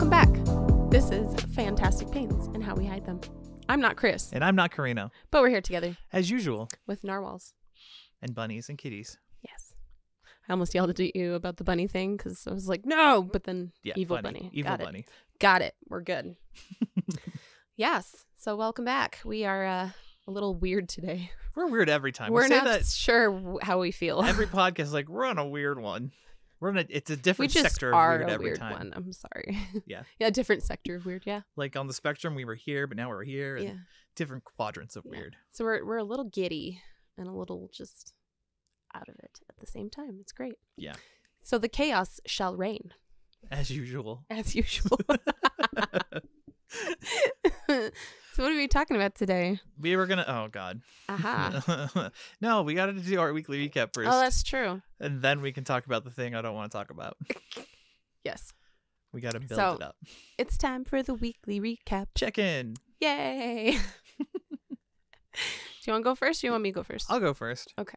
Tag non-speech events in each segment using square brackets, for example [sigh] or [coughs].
Welcome back. This is Fantastic Pains and How We Hide Them. I'm not Chris. And I'm not Karina. But we're here together. As usual. With narwhals. And bunnies and kitties. Yes. I almost yelled at you about the bunny thing because I was like, no, but then yeah, evil bunny. bunny. Evil Got bunny. It. Got it. We're good. [laughs] yes. So welcome back. We are uh, a little weird today. We're weird every time. We're we not that, sure how we feel. Every [laughs] podcast is like, we're on a weird one. We're in a, it's a different we just sector of weird a weird time. One. I'm sorry. [laughs] Yeah. yeah, different sector of weird. Yeah. Like on the spectrum, we were here, but now we're here. yeah. Different quadrants of yeah. weird. So we're we're a little giddy and a little just out of it at the same time. It's great. Yeah. So the chaos shall reign. As usual. As usual. [laughs] [laughs] So what are we talking about today? We were gonna. Oh God. Aha. [laughs] no, we got to do our weekly recap oh, first. Oh, that's true. And then we can talk about the thing I don't want to talk about. [laughs] yes. We got to build so, it up. It's time for the weekly recap. Check in. Yay. [laughs] do you want to go first? Or you want me to go first? I'll go first. Okay.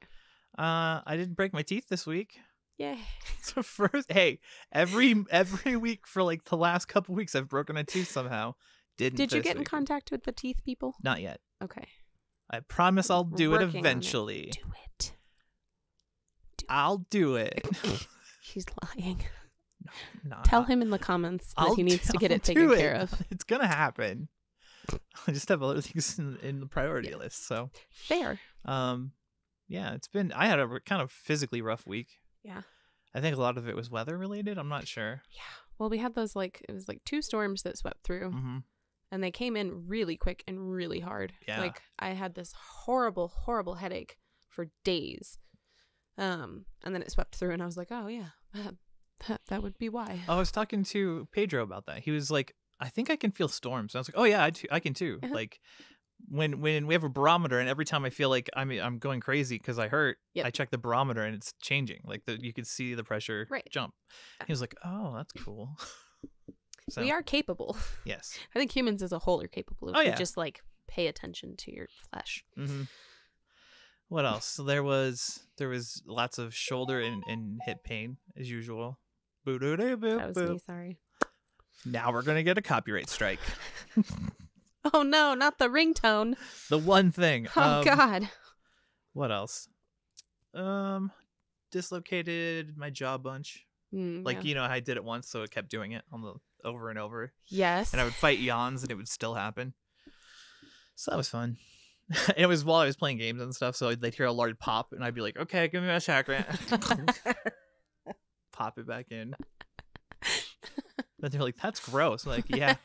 Uh, I didn't break my teeth this week. Yay. So first, hey, every every week for like the last couple weeks, I've broken a tooth somehow didn't. Did you get in contact with the teeth people? Not yet. Okay. I promise I'll do it eventually. It. Do it. Do I'll it. do it. [laughs] He's lying. [laughs] No, not. Tell him in the comments that I'll he needs to get it taken it. care of. [laughs] It's gonna happen. I just have other things in, in the priority yeah. list, so fair. Um, yeah, it's been. I had a kind of physically rough week. Yeah, I think a lot of it was weather related. I'm not sure. Yeah. Well, we had those like it was like two storms that swept through, mm-hmm and they came in really quick and really hard. Yeah. Like I had this horrible, horrible headache for days. Um, and then it swept through, and I was like, oh yeah, that, that, would be why. I was talking to Pedro about that. He was like, I think I can feel storms. And I was like, oh yeah, I can too. Uh-huh. like when when we have a barometer, and every time I feel like I'm I'm going crazy because I hurt, yep. I check the barometer and it's changing. Like the, you can see the pressure right. jump. Yeah. He was like, oh, that's cool. [laughs] So. We are capable. [laughs] Yes. I think humans as a whole are capable of oh, yeah. just like pay attention to your flesh. Mm-hmm. What else? So there was there was lots of shoulder and, and hip pain as usual. Boo doo doo boo. That was boop. me. Sorry. Now we're gonna get a copyright strike. [laughs] oh no! Not the ringtone. The one thing. Oh um, God. What else? Um, dislocated my jaw bunch. Mm, like yeah. you know, I did it once, so it kept doing it on the over and over. Yes. And I would fight yawns and it would still happen. So that was fun. [laughs] and it was while I was playing games and stuff, so they'd hear a large pop and I'd be like, Okay, give me my chakra. [laughs] pop it back in. But they're like, That's gross. I'm like, yeah. [laughs]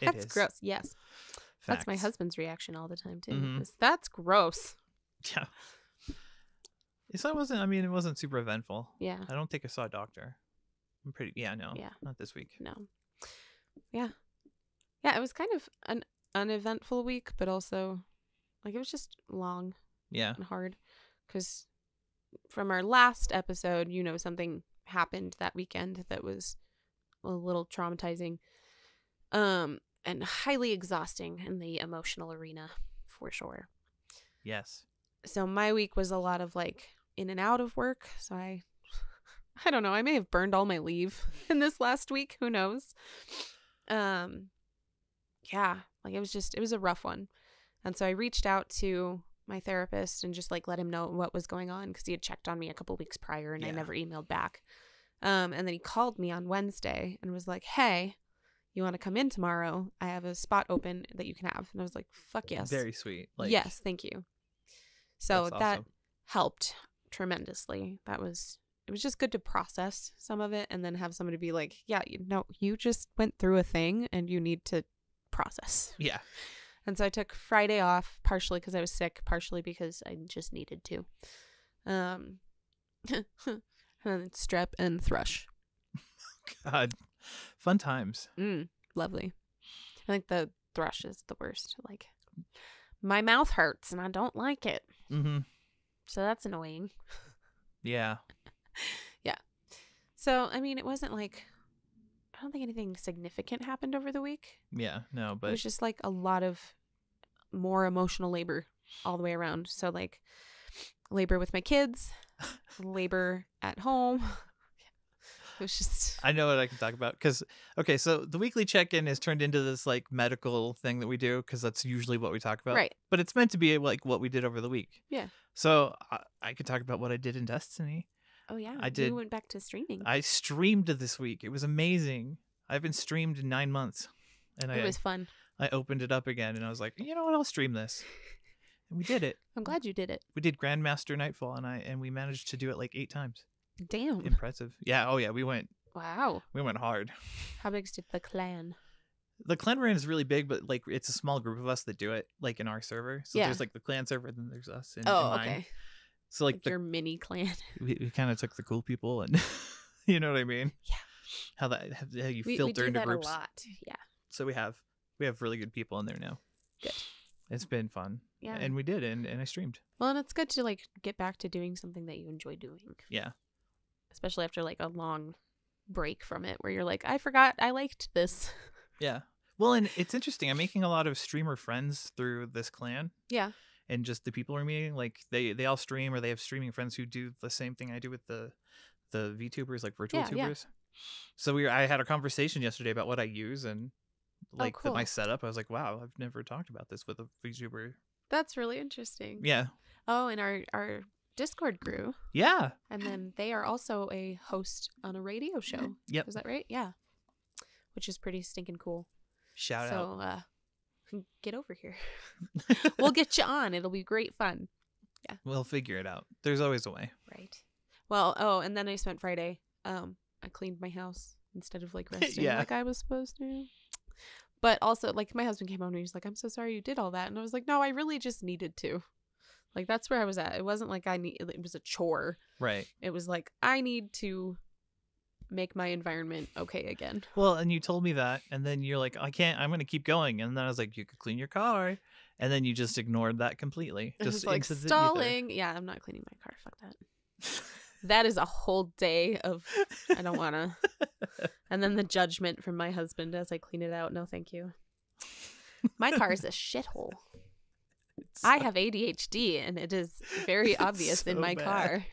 That's gross, yes. Facts. That's my husband's reaction all the time too. Mm-hmm. That's gross. Yeah. So it wasn't. I mean, it wasn't super eventful. Yeah. I don't think I saw a doctor. I'm pretty. Yeah, no. Yeah. Not this week. No yeah. Yeah, it was kind of an uneventful week, but also like it was just long yeah. and hard because from our last episode, you know, something happened that weekend that was a little traumatizing um and highly exhausting in the emotional arena for sure. Yes. So my week was a lot of like in and out of work, so I [laughs] I don't know, I may have burned all my leave [laughs] in this last week, who knows. Um, yeah, like it was just, it was a rough one. And so I reached out to my therapist and just like let him know what was going on because he had checked on me a couple weeks prior and yeah. I never emailed back. Um, and then he called me on Wednesday and was like, hey, you want to come in tomorrow? I have a spot open that you can have. And I was like, fuck yes. Very sweet. Like, yes, thank you. So that awesome. helped tremendously. That was it was just good to process some of it and then have somebody be like, yeah, you know, you just went through a thing and you need to process. Yeah. And so I took Friday off, partially because I was sick, partially because I just needed to. Um, [laughs] and strep and thrush. [laughs] God, fun times. Mm, lovely. I think the thrush is the worst. Like, my mouth hurts and I don't like it. Mm-hmm. So that's annoying. Yeah. [laughs] yeah. So, I mean, it wasn't like I don't think anything significant happened over the week. Yeah, no, but it was just like a lot of more emotional labor all the way around. So like labor with my kids, labor at home. [laughs] It was just I know what I can talk about cuz okay, so the weekly check-in is turned into this like medical thing that we do cuz that's usually what we talk about. Right. But it's meant to be like what we did over the week. Yeah. So I, I could talk about what I did in Destiny. Oh yeah, I did. We went back to streaming. I streamed this week. It was amazing. I've been streamed in nine months, and it I, was fun. I opened it up again, and I was like, you know what? I'll stream this. And we did it. [laughs] I'm glad you did it. We did Grandmaster Nightfall, and I and we managed to do it like eight times. Damn. Impressive. Yeah. Oh yeah. We went. Wow. We went hard. How big is the clan? the clan we're in is really big, but like it's a small group of us that do it, like in our server. So yeah. there's like the clan server, then there's us. oh, okay. So like, like the, your mini clan. [laughs] We, we kind of took the cool people, and [laughs] you know what I mean. Yeah. How that how you we, filter we into groups. A lot. Yeah. So we have we have really good people in there now. Good. It's been fun. Yeah. And we did, and and I streamed. Well, and it's good to like get back to doing something that you enjoy doing. Yeah. Especially after like a long break from it, where you're like, I forgot I liked this. Yeah. Well, and it's interesting. I'm making a lot of streamer friends through this clan. Yeah and just the people are meeting like they they all stream or they have streaming friends who do the same thing i do with the the vtubers like virtual yeah, tubers yeah. so we i had a conversation yesterday about what i use and oh, like oh, cool. the, my setup i was like wow i've never talked about this with a vtuber that's really interesting yeah oh and our our discord grew yeah and then they are also a host on a radio show yep is that right yeah which is pretty stinking cool shout so, out uh, get over here. [laughs] [laughs] we'll get you on. It'll be great fun. Yeah. We'll figure it out. There's always a way. Right. Well, oh, and then I spent Friday. Um, I cleaned my house instead of like [laughs] resting yeah. like I was supposed to. But also, like my husband came home and he was like, "I'm so sorry you did all that," and I was like, "No, I really just needed to." Like that's where I was at. It wasn't like I need. It was a chore. Right. It was like I need to make my environment okay again. Well, and you told me that, and then you're like, I can't. I'm gonna keep going, and then I was like, you could clean your car, and then you just ignored that completely. Just like stalling. yeah, I'm not cleaning my car. Fuck that. that is a whole day of I don't wanna. [laughs] and then the judgment from my husband as I clean it out. No, thank you. My car is a shithole. I have ADHD, and it is [laughs] very obvious so in my bad. car. [laughs]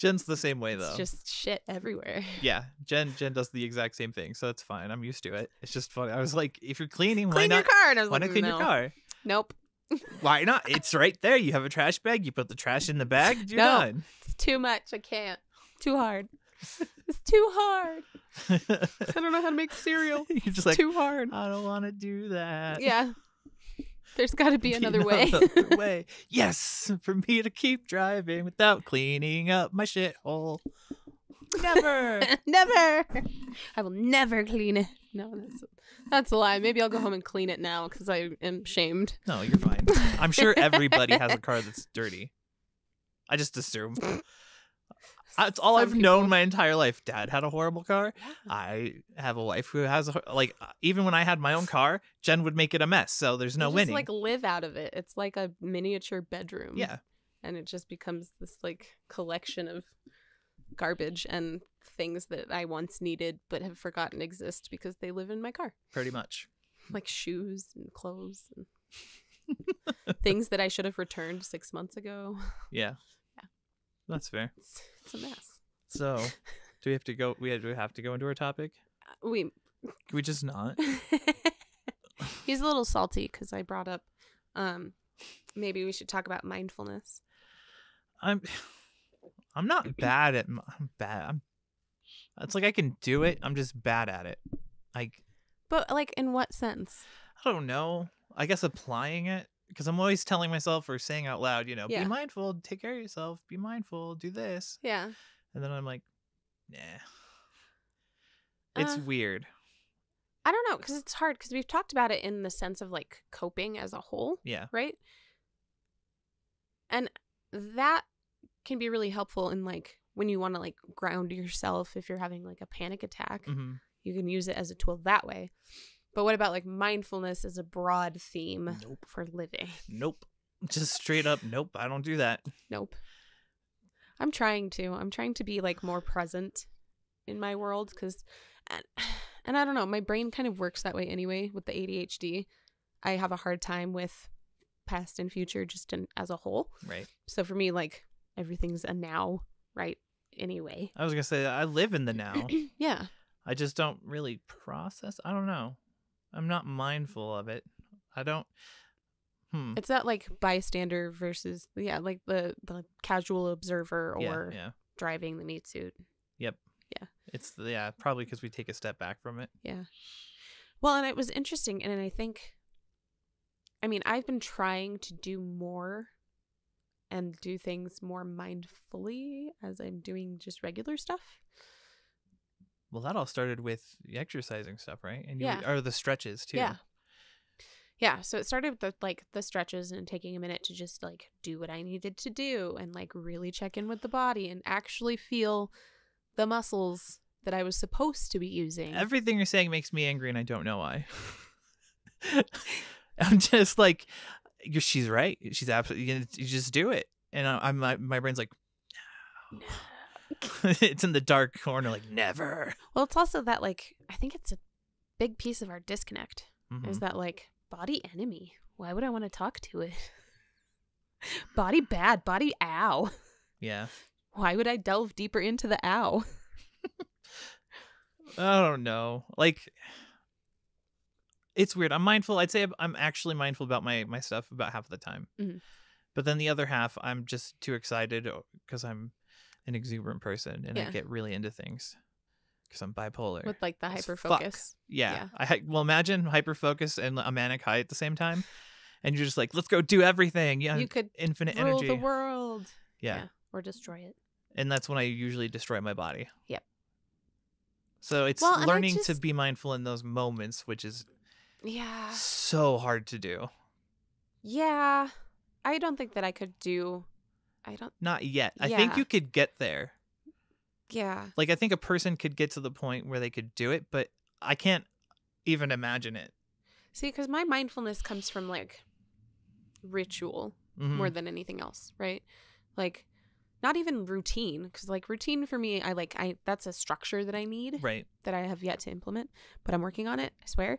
Jen's the same way though. It's just shit everywhere. [laughs] Yeah, Jen Jen does the exact same thing, so that's fine. I'm used to it. It's just funny. I was like, if you're cleaning, clean why your Car. And I was why like, not clean no. your car? Nope. [laughs] why not? It's right there. You have a trash bag. You put the trash in the bag. You're done. It's too much. I can't. Too hard. [laughs] It's too hard. I don't know how to make cereal. You're just it's like too hard. I don't want to do that. Yeah. There's got to be, [laughs] another way. Another [laughs] way. Yes, for me to keep driving without cleaning up my shithole. Never. [laughs] never. I will never clean it. No, that's a, that's a lie. Maybe I'll go home and clean it now because I am shamed. No, you're fine. I'm sure everybody has a car that's dirty. I just assume. That's all I've people. known my entire life. Dad had a horrible car. I have a wife who has a, like uh, even when I had my own [laughs] car, Jen would make it a mess. So there's no you just, winning. Like live out of it. It's like a miniature bedroom. Yeah, and it just becomes this like collection of garbage and things that I once needed but have forgotten exist because they live in my car. Pretty much. Like shoes and clothes and things that I should have returned six months ago. [laughs] Yeah. Yeah. That's fair. It's it's a mess. So, do we have to go? We do we have to go into our topic? Uh, we. Can we just not? [laughs] He's a little salty because I brought up, um, maybe we should talk about mindfulness. I'm, I'm not bad at. I'm bad. I'm. It's like I can do it. I'm just bad at it. Like. But like, in what sense? I don't know. I guess applying it because I'm always telling myself or saying out loud, you know, yeah. be mindful, take care of yourself, be mindful, do this. Yeah. And then I'm like, nah. It's uh, weird. I don't know because it's hard because we've talked about it in the sense of like coping as a whole. Yeah. Right. And that can be really helpful in like when you want to like ground yourself if you're having like a panic attack. Mm-hmm. You can use it as a tool that way. But what about like mindfulness as a broad theme nope. for living? Nope. Just straight up, nope. I don't do that. Nope. I'm trying to. I'm trying to be like more present in my world because, and, [sighs] and I don't know, my brain kind of works that way anyway with the ADHD. I have a hard time with past and future just in, as a whole. Right. So for me, like everything's a now, right? Anyway. I was going to say, I live in the now. [clears throat] yeah. I just don't really process. I don't know. I'm not mindful of it. I don't. Hmm. It's that like bystander versus yeah, like the the casual observer or yeah, yeah. driving the meat suit. Yep. Yeah. It's yeah, probably because we take a step back from it. Yeah. Well, and it was interesting, and I think, I mean, I've been trying to do more and do things more mindfully as I'm doing just regular stuff. Well, that all started with exercising stuff, right? And you yeah. are the stretches too. Yeah. Yeah. So it started with the, like the stretches and taking a minute to just like do what I needed to do and like really check in with the body and actually feel the muscles that I was supposed to be using. Everything you're saying makes me angry and I don't know why. [laughs] I'm just like, she's right. She's absolutely, you just do it. And I'm, my, my brain's like, no. [laughs] it's in the dark corner, like never. Well, it's also that like I think it's a big piece of our disconnect mm-hmm. is that like body enemy. Why would I want to talk to it? [laughs] body bad, body ow. Yeah. Why would I delve deeper into the ow? [laughs] I don't know. Like it's weird. I'm mindful. I'd say I'm actually mindful about my my stuff about half of the time. Mm-hmm. But then the other half, I'm just too excited because I'm an exuberant person and yeah. I get really into things because I'm bipolar. With like the hyper focus. Yeah. yeah. I well imagine hyper focus and a manic high at the same time, and you're just like, let's go do everything. you could infinite rule energy. the world. Yeah. yeah. or destroy it. And that's when I usually destroy my body. Yep. So it's well, learning just... to be mindful in those moments, which is yeah so hard to do. Yeah, I don't think that I could do I don't. Not yet. Yeah. I think you could get there. Yeah. Like I think a person could get to the point where they could do it, but I can't even imagine it. See, because my mindfulness comes from like ritual mm-hmm. more than anything else, right? Like not even routine because like routine for me i like i that's a structure that i need right that i have yet to implement but i'm working on it i swear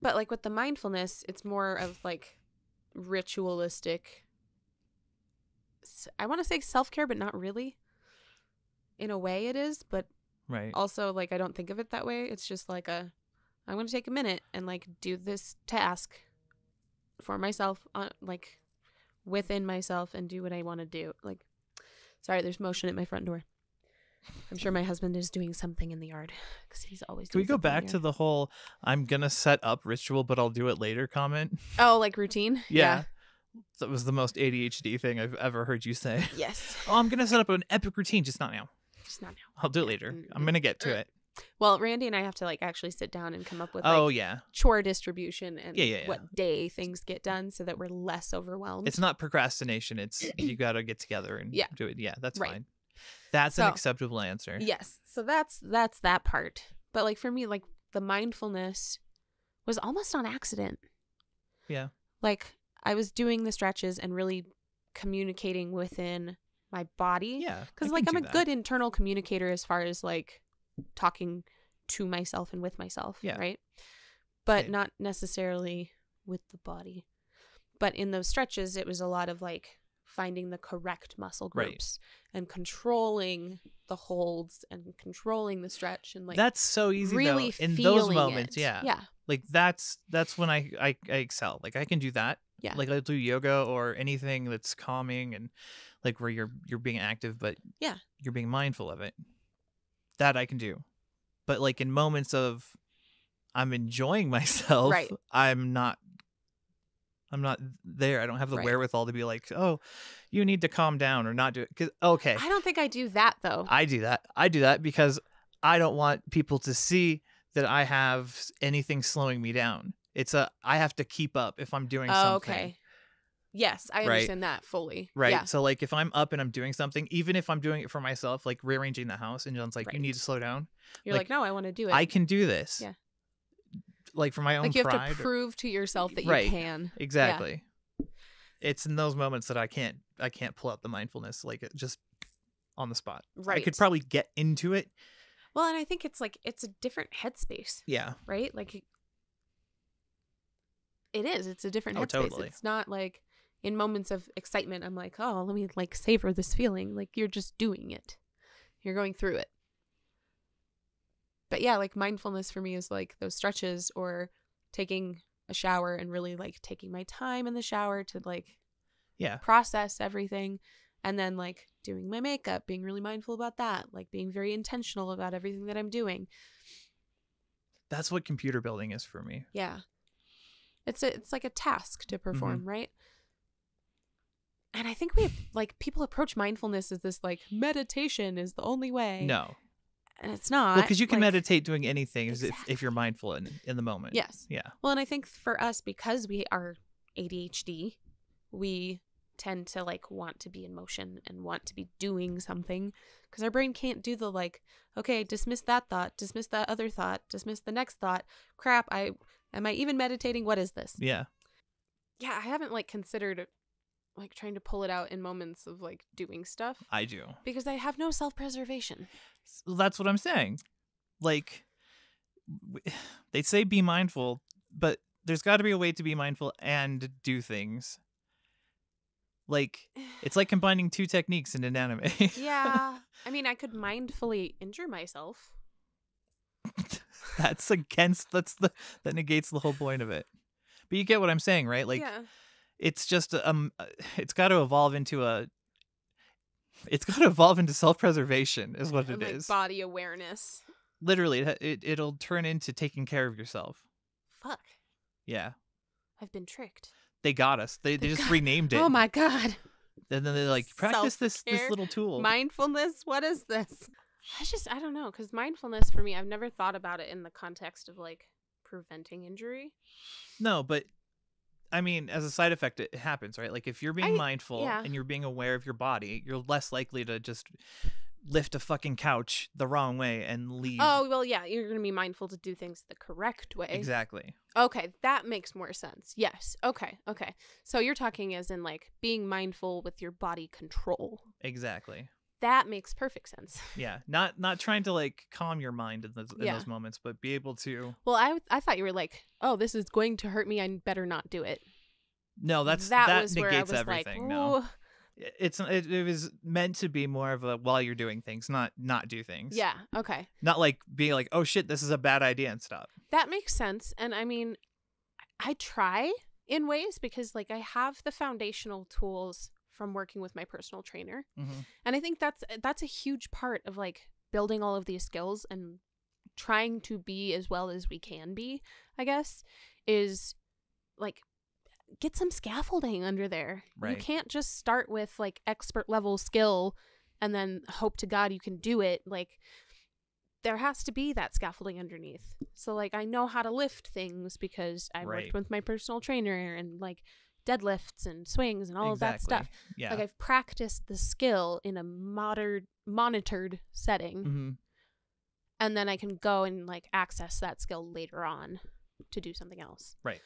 but like with the mindfulness it's more of like ritualistic I want to say self care, but not really. In a way, it is, but right. Also, like I don't think of it that way. It's just like a I'm going to take a minute and like do this task for myself on uh, like within myself and do what I want to do. Like sorry, there's motion at my front door. I'm sure my husband is doing something in the yard cuz he's always Can we go back to the whole I'm going to set up ritual but I'll do it later comment? Oh, like routine? [laughs] Yeah. yeah. That was the most ADHD thing I've ever heard you say. Yes. [laughs] oh, I'm gonna set up an epic routine, just not now. Just not now. I'll do it later. Mm-hmm. I'm gonna get to it. Well, Randy and I have to like actually sit down and come up with oh, like, oh yeah chore distribution and yeah, yeah, yeah. what day things get done so that we're less overwhelmed. It's not procrastination. It's [clears throat] you got to get together and yeah. do it. Yeah, that's right. fine. That's so, an acceptable answer. Yes. So that's that's that part. But like for me, like the mindfulness was almost on accident. Yeah. Like I was doing the stretches and really communicating within my body. Yeah. Because, like, I'm a that. good internal communicator as far as like talking to myself and with myself. Yeah. Right. But not necessarily with the body. But in those stretches, it was a lot of like finding the correct muscle groups right. and controlling the holds and controlling the stretch and like that's so easy really though. in those moments it. yeah yeah like that's that's when I, I i excel like i can do that yeah. Like I do yoga or anything that's calming and like where you're you're being active but yeah, you're being mindful of it. That I can do. But like in moments of I'm enjoying [laughs] myself, right. I'm not I'm not there. I don't have the right. wherewithal to be like, "Oh, you need to calm down or not do it." Cuz okay. I don't think I do that though. I do that. I do that because I don't want people to see that I have anything slowing me down. It's a I have to keep up if I'm doing oh, something. Okay. Yes, I understand that fully. Right. Yeah. So like if I'm up and I'm doing something, even if I'm doing it for myself, like rearranging the house, and John's like, right. "You need to slow down." You're like, like "No, I want to do it. I can do this." Yeah. Like for my own. Like you pride. have to prove to yourself that right. you can. Exactly. Yeah. It's in those moments that I can't I can't pull out the mindfulness like just on the spot. Right. I could probably get into it. Well, and I think it's like it's a different headspace. Yeah. Right. Like it is. It's a different oh, headspace. Totally. It's not like in moments of excitement, I'm like, oh, let me like savor this feeling. Like you're just doing it. You're going through it. But yeah, like mindfulness for me is like those stretches or taking a shower and really like taking my time in the shower to like yeah process everything and then like doing my makeup being really mindful about that like being very intentional about everything that i'm doing that's what computer building is for me yeah it's a, it's like a task to perform, mm-hmm. right? And I think we have, like people approach mindfulness as this like meditation is the only way. No. And it's not. Well, because you can like, meditate doing anything exactly. if, if you're mindful in, in the moment. Yes. Yeah. Well, and I think for us, because we are ADHD, we tend to like want to be in motion and want to be doing something because our brain can't do the like okay dismiss that thought dismiss that other thought dismiss the next thought crap i Am I even meditating? What is this? Yeah. Yeah, I haven't like considered like trying to pull it out in moments of like doing stuff. I do. Because I have no self-preservation. That's what I'm saying. Like [sighs] they say be mindful, but there's got to be a way to be mindful and do things. Like it's like [sighs] combining two techniques in an anime. yeah. [laughs] I mean, I could mindfully injure myself. [laughs] [laughs] that's against that's the that negates the whole point of it. But you get what I'm saying, right? Like yeah. it's just um uh, it's got to evolve into a it's got to evolve into self-preservation is what it like is. Body awareness. Literally it it'll turn into taking care of yourself. Fuck. Yeah. I've been tricked. They got us. They they, they just renamed it. Oh my god. And then they're like, practice this this little tool. Mindfulness, what is this? I just I don't know because mindfulness for me, I've never thought about it in the context of like preventing injury. No, but I mean, as a side effect, it happens, right? Like if you're being I, mindful yeah. and you're being aware of your body, you're less likely to just lift a fucking couch the wrong way and leave. Oh well, yeah, you're gonna be mindful to do things the correct way. Exactly. Okay, that makes more sense. Yes. Okay. Okay. So you're talking as in like being mindful with your body control. Exactly that makes perfect sense. [laughs] Yeah, not not trying to like calm your mind in those, in those moments, but be able to. Well, I I thought you were like, oh, this is going to hurt me. I better not do it. No, that's that, that negates everything. Like, no, it's it, it was meant to be more of a while you're doing things, not not do things. Yeah. Okay. Not like being like, oh shit, this is a bad idea and stop. That makes sense, and I mean, I try in ways because like I have the foundational tools from working with my personal trainer. Mm-hmm. And I think that's that's a huge part of like building all of these skills and trying to be as well as we can be, I guess, is like get some scaffolding under there. Right. You can't just start with like expert level skill and then hope to God you can do it. Like there has to be that scaffolding underneath. So like I know how to lift things because I right. worked with my personal trainer and like deadlifts and swings and all exactly. of that stuff. Yeah. Like I've practiced the skill in a modern monitored setting. Mm -hmm. And then I can go and like access that skill later on to do something else. Right.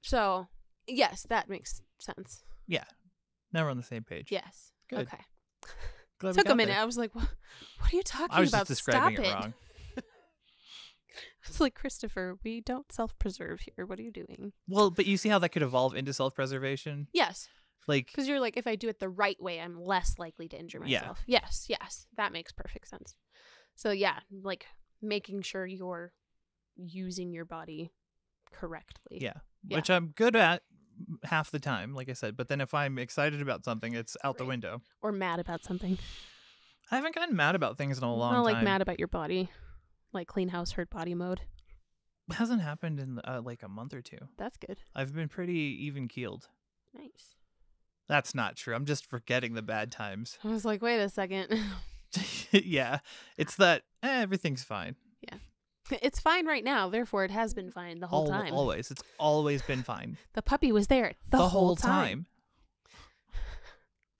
So, yes, that makes sense. Yeah. Now we're on the same page. Yes. Good. Okay. Glad Took a minute. There. I was like, what, [laughs] what are you talking about? I was about? just describing Stop it, it wrong. It's like, Christopher, we don't self preserve here. What are you doing? Well, but you see how that could evolve into self preservation? Yes. Like, because you're like, if I do it the right way, I'm less likely to injure myself. Yeah. Yes, yes. That makes perfect sense. So, yeah, like making sure you're using your body correctly. Yeah. yeah. Which I'm good at half the time, like I said. But then if I'm excited about something, it's out right. the window. Or mad about something. I haven't gotten mad about things in a long time. Not like mad about your body like clean house hurt body mode hasn't happened in uh, like a month or two that's good i've been pretty even keeled nice that's not true i'm just forgetting the bad times i was like wait a second [laughs] [laughs] yeah it's that eh, everything's fine yeah it's fine right now therefore it has been fine the whole time always it's always been fine [laughs] the puppy was there the, the whole time, time.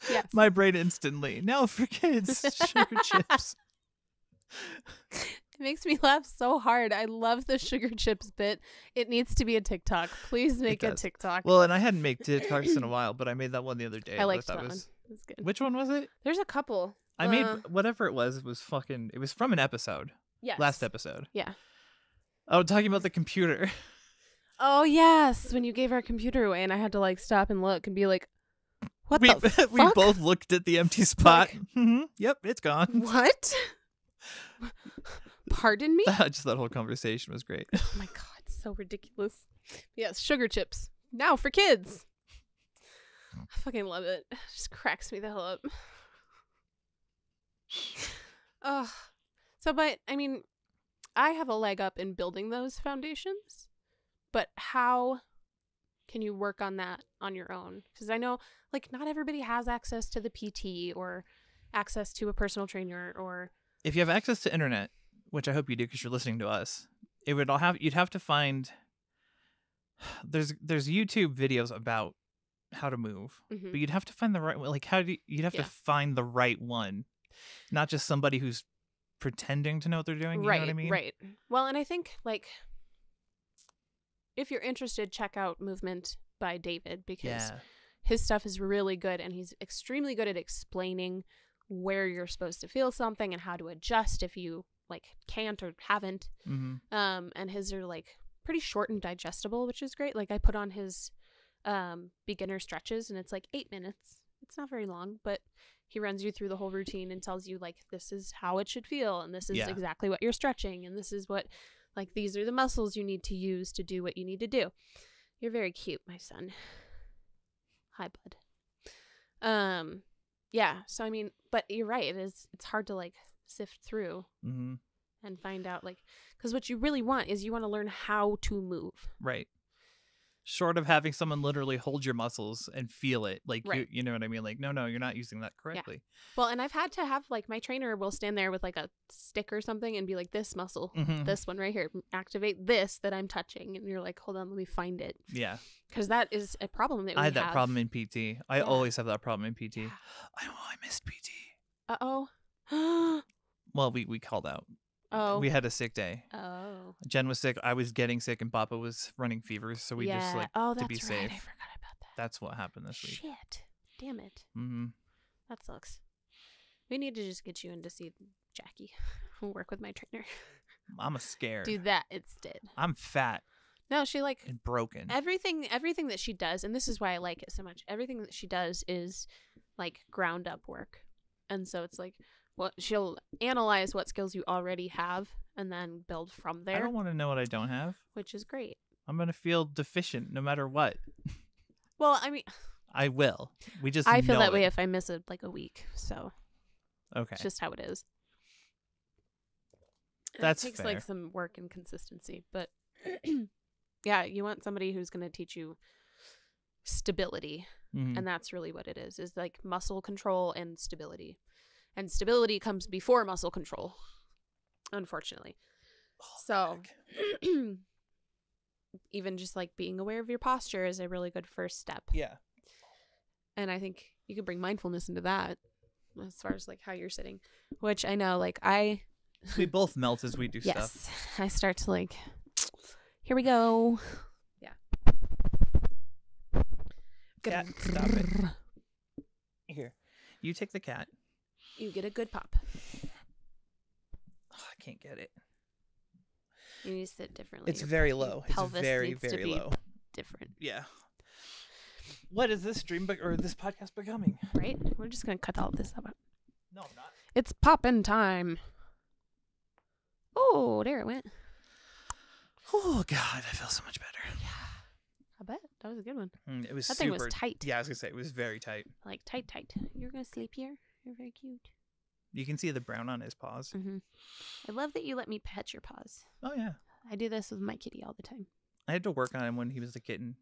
Yes. My brain instantly. Now for kids, sugar chips. It makes me [laughs] laugh so hard. I love the sugar chips bit. It needs to be a TikTok. Please make a TikTok. Well, and I hadn't made [coughs] TikToks in a while, but I made that one the other day. I liked I that, was... one. Was good. Which one was it? There's a couple. I uh... made whatever it was. It was fucking. It was from an episode. Yes. Last episode. Yeah. Oh, talking about the computer. [laughs] Oh yes, when you gave our computer away, and I had to like stop and look and be like, "What we, the [laughs] fuck? We both looked at the empty spot. Like, mm-hmm. Yep, it's gone. What? Pardon me? [laughs] I just that whole conversation was great. oh my god, so ridiculous. Yes, sugar chips. Now for kids. I fucking love it. it [sighs] just cracks me the hell up. [sighs] Ugh. So but I mean, I have a leg up in building those foundations, but how can you work on that on your own? Because I know like not everybody has access to the PT or access to a personal trainer or if you have access to internet, which I hope you do because you're listening to us, it would all have you'd have to find [sighs] there's there's YouTube videos about how to move, mm-hmm. but you'd have to find the right one. Like how do you, would have yeah. to find the right one, not just somebody who's pretending to know what they're doing. right, I mean? Right. Well, and I think like if you're interested, check out Movement by David because yeah. his stuff is really good and he's extremely good at explaining where you're supposed to feel something and how to adjust if you like can't or haven't. Mm-hmm. Um, and his are like pretty short and digestible, which is great. Like I put on his um, beginner stretches and it's like eight minutes. It's not very long, but he runs you through the whole routine and tells you like this is how it should feel and this is yeah. exactly what you're stretching and this is what like these are the muscles you need to use to do what you need to do. You're very cute, my son. Hi, bud. Um yeah, so I mean, but you're right, it is it's hard to like sift through mm-hmm. and find out like because what you really want is you want to learn how to move right short of having someone literally hold your muscles and feel it like right. you, you know what i mean like no no you're not using that correctly yeah. well and i've had to have like my trainer will stand there with like a stick or something and be like this muscle mm-hmm. this one right here activate this that i'm touching and you're like hold on let me find it yeah because that is a problem that i had that have. problem in pt i yeah. always have that problem in pt yeah. oh i missed pt uh-oh [gasps] well, we we called out. Oh. We had a sick day. Oh. Jen was sick. I was getting sick, and Papa was running fevers. So we yeah. just like oh, to be right. safe. I forgot about that. That's what happened this Shit. week. Shit. Damn it. Mm-hmm. That sucks. We need to just get you in to see Jackie. [laughs] Work with my trainer. [laughs] I'm a scared. Do that instead. I'm fat. No, she like and broken. Everything everything that she does, and this is why I like it so much, everything that she does is like ground up work. And so it's like what she'll analyze what skills you already have and then build from there. I don't want to know what I don't have, which is great. I'm going to feel deficient no matter what. well, I mean, [laughs] I will. We just I feel that it. way if I miss it like a week. So okay, it's just how it is. That's it takes fair. like some work and consistency, but [clears throat] yeah, you want somebody who's going to teach you stability. Mm-hmm. And that's really what it is is like muscle control and stability and stability comes before muscle control, unfortunately. Oh, so, [clears throat] even just like being aware of your posture is a really good first step. Yeah. And I think you can bring mindfulness into that as far as like how you're sitting, which I know like I [laughs] we both melt as we do yes, stuff. [laughs] I start to like here we go. Yeah. Cat, stop it. Here. You take the cat. You get a good pop. Oh, I can't get it. You need to sit differently. It's very low. Pelvis it's very needs very to be low. Different. Yeah. What is this dream be- or this podcast becoming? Right. We're just gonna cut all this out. No, I'm not. It's popping time. Oh, there it went. Oh God, I feel so much better. Yeah. I bet that was a good one. Mm, it was. That super, thing was tight. Yeah, I was gonna say it was very tight. Like tight, tight. You're gonna sleep here. They're very cute. You can see the brown on his paws. Mm-hmm. I love that you let me pet your paws. Oh yeah. I do this with my kitty all the time. I had to work on him when he was a kitten.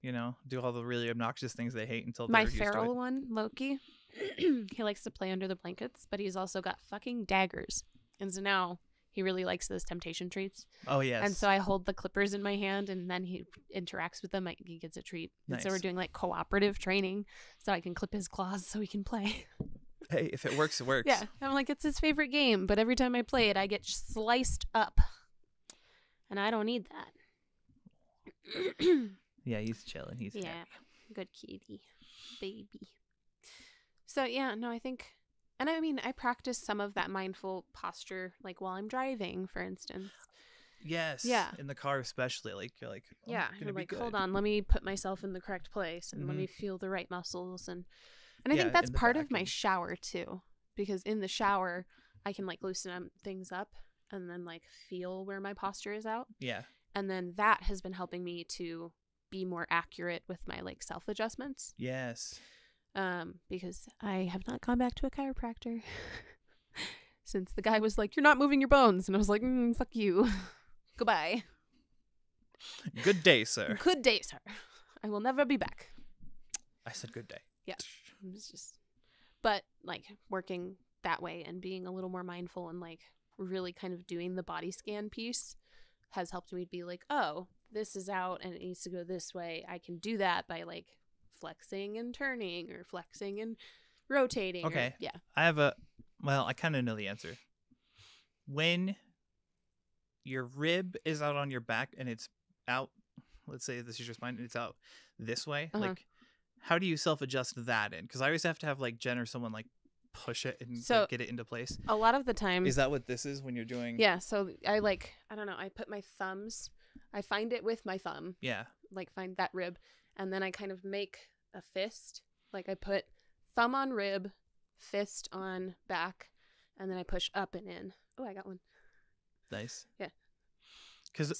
You know, do all the really obnoxious things they hate until my feral one, Loki. [clears throat] he likes to play under the blankets, but he's also got fucking daggers, and so now he really likes those temptation treats. Oh yes. And so I hold the clippers in my hand, and then he interacts with them. I, he gets a treat. Nice. And so we're doing like cooperative training, so I can clip his claws so he can play. [laughs] hey, if it works, it works. Yeah. I'm like, it's his favorite game, but every time I play it, I get sliced up. And I don't need that. [clears throat] yeah, he's chilling. He's yeah, happy. good kitty, baby. So yeah, no, I think, and I mean, I practice some of that mindful posture, like while I'm driving, for instance. Yes. Yeah. In the car, especially, like you're like, oh, yeah, you're like, good. hold on, let me put myself in the correct place, and mm-hmm. let me feel the right muscles, and and I yeah, think that's part back. of my shower too, because in the shower, I can like loosen things up and then like feel where my posture is out. Yeah. And then that has been helping me to be more accurate with my like self adjustments. Yes. Um, because I have not gone back to a chiropractor [laughs] since the guy was like, "You're not moving your bones," and I was like, mm, "Fuck you, [laughs] goodbye." Good day, sir. Good day, sir. I will never be back. I said good day. Yeah. [laughs] it's just but like working that way and being a little more mindful and like really kind of doing the body scan piece has helped me be like, oh, this is out and it needs to go this way. I can do that by like flexing and turning or flexing and rotating. Okay. Or, yeah. I have a, well, I kind of know the answer. When your rib is out on your back and it's out, let's say this is your spine and it's out this way, uh-huh. like how do you self adjust that in? Because I always have to have like Jen or someone like push it and so, like, get it into place. A lot of the time, is that what this is when you're doing? Yeah. So I like I don't know. I put my thumbs. I find it with my thumb. Yeah. Like find that rib, and then I kind of make a fist. Like I put thumb on rib, fist on back, and then I push up and in. Oh, I got one. Nice. Yeah. Because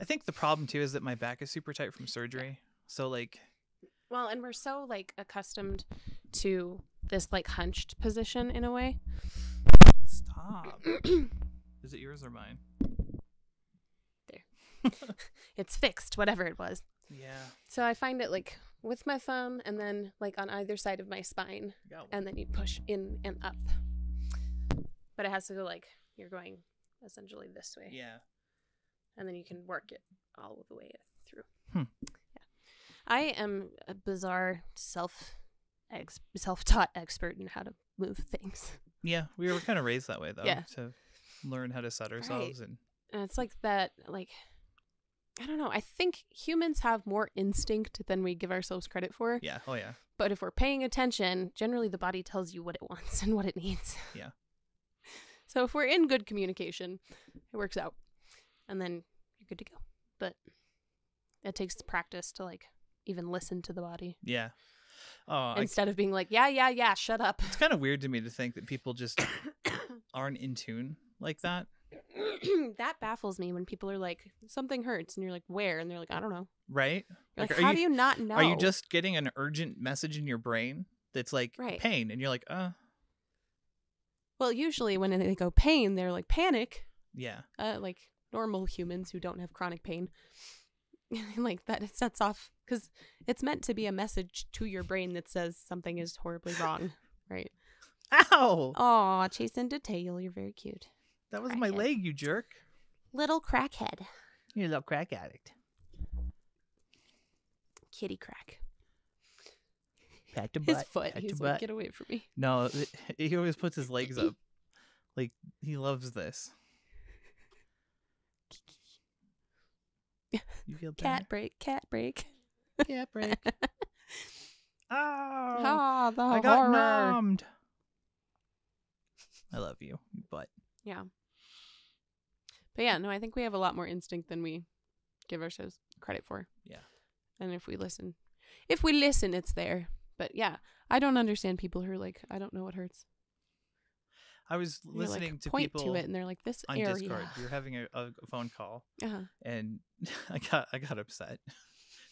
I think the problem too is that my back is super tight from surgery. Yeah. So like well, and we're so like accustomed to this like hunched position in a way. Stop. [clears throat] Is it yours or mine? There. [laughs] it's fixed, whatever it was. Yeah. So I find it like with my thumb and then like on either side of my spine. And then you push in and up. But it has to go like you're going essentially this way. Yeah. And then you can work it all the way through. Hmm. I am a bizarre self ex- self taught expert in how to move things. Yeah, we were kind of raised that way though. Yeah. to learn how to set ourselves right. and... and it's like that like I don't know. I think humans have more instinct than we give ourselves credit for. Yeah. Oh yeah. But if we're paying attention, generally the body tells you what it wants [laughs] and what it needs. Yeah. [laughs] So if we're in good communication, it works out. And then you're good to go. But it takes practice to like even listen to the body. Yeah. Oh, Instead I, of being like, yeah, yeah, yeah, shut up. It's kind of weird to me to think that people just [coughs] aren't in tune like that. [coughs] that baffles me when people are like, something hurts, and you're like, where? And they're like, I don't know. Right? You're like, like how you, do you not know? Are you just getting an urgent message in your brain that's like right. pain? And you're like, uh. Well, usually when they go pain, they're like panic. Yeah. Uh, like normal humans who don't have chronic pain. [laughs] like that sets off because it's meant to be a message to your brain that says something is horribly wrong, [laughs] right? Ow! Aw, and detail. You're very cute. That was crackhead. my leg, you jerk. Little crackhead. You little crack addict. Kitty crack. Pat to [laughs] butt. His foot. Pat He's like, get away from me. No, [laughs] he always puts his legs up. like he loves this. You feel better? cat break. Cat break yeah, break. [laughs] Oh, ah, the I got numbed. I love you, but yeah. But yeah, no, I think we have a lot more instinct than we give ourselves credit for. Yeah. And if we listen, if we listen, it's there. But yeah, I don't understand people who are like, I don't know what hurts. I was listening like, to point people to it, and they're like, "This on area." Discord, you're having a, a phone call, uh-huh. and [laughs] I got I got upset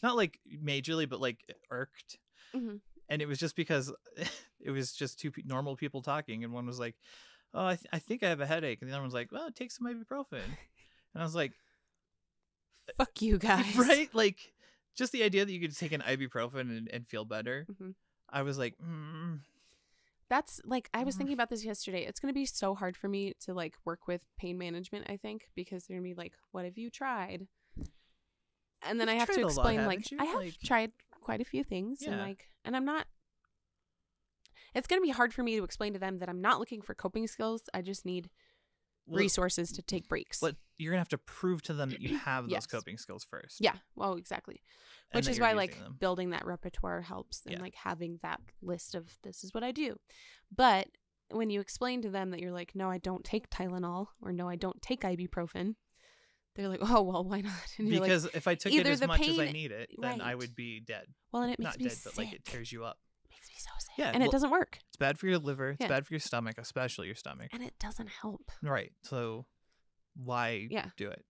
not like majorly, but like irked. Mm-hmm. And it was just because [laughs] it was just two normal people talking, and one was like, "Oh, I, th- I think I have a headache," and the other one was like, "Well, take some ibuprofen," [laughs] and I was like, uh, "Fuck you [laughs] guys!" Right? Like, just the idea that you could take an ibuprofen and, and feel better. Mm-hmm. I was like, mm. That's like I was mm-hmm. thinking about this yesterday. It's going to be so hard for me to like work with pain management, I think, because they're going to be like, what have you tried? and then You've I have to explain lot, like I have like, tried quite a few things yeah. and like and I'm not it's going to be hard for me to explain to them that I'm not looking for coping skills. I just need well, resources to take breaks. But you're going to have to prove to them that you [clears throat] have those yes. coping skills first. Yeah. Well, exactly. And Which is why like them. building that repertoire helps and yeah. like having that list of this is what I do. But when you explain to them that you're like, no, I don't take Tylenol or no, I don't take ibuprofen, they're like, oh well, why not? [laughs] And because like, if I took it as much pain, as I need it, then right. I would be dead. Well, and it makes not me dead, sick. but like it tears you up. It makes me so sick. Yeah, and well, it doesn't work. It's bad for your liver. It's yeah. bad for your stomach, especially your stomach. And it doesn't help. Right. So why yeah. do it?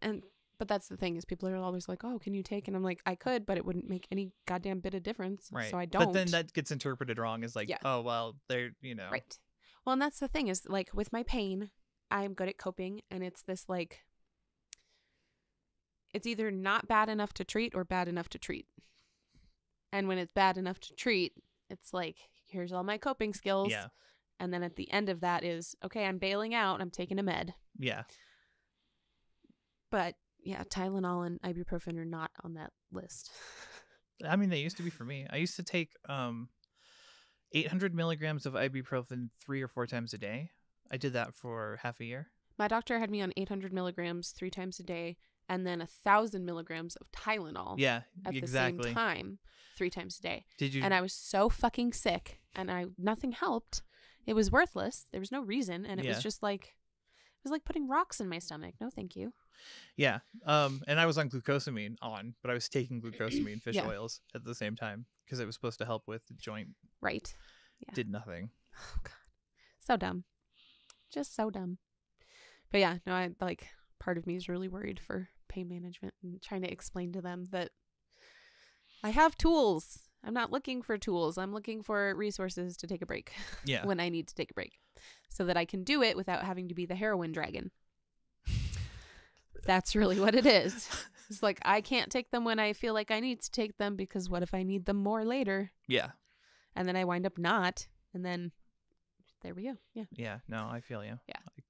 And but that's the thing is people are always like, "Oh, can you take?" And I'm like, "I could, but it wouldn't make any goddamn bit of difference." Right. So I don't. But then that gets interpreted wrong as like, yeah. "Oh, well, they're you know." Right. Well, and that's the thing is like with my pain, I'm good at coping, and it's this like it's either not bad enough to treat or bad enough to treat. And when it's bad enough to treat, it's like, here's all my coping skills. Yeah. And then at the end of that is, okay, I'm bailing out, I'm taking a med. Yeah. But yeah, Tylenol and ibuprofen are not on that list. [laughs] I mean, they used to be for me. I used to take um, 800 milligrams of ibuprofen three or four times a day. I did that for half a year. My doctor had me on 800 milligrams three times a day and then a thousand milligrams of Tylenol. Yeah, at exactly. the same time, three times a day. Did you? And I was so fucking sick, and I nothing helped. It was worthless. There was no reason, and it yeah. was just like it was like putting rocks in my stomach. No, thank you. Yeah, um, and I was on glucosamine on, but I was taking glucosamine [clears throat] fish yeah. oils at the same time because it was supposed to help with joint. Right. Yeah. Did nothing. Oh God, so dumb, just so dumb. But yeah, no, I like part of me is really worried for pain management and trying to explain to them that I have tools. I'm not looking for tools. I'm looking for resources to take a break [laughs] yeah. when I need to take a break so that I can do it without having to be the heroin dragon. That's really what it is. [laughs] It's like I can't take them when I feel like I need to take them because what if I need them more later? Yeah. And then I wind up not. And then there we go. Yeah. Yeah. No, I feel you. Yeah.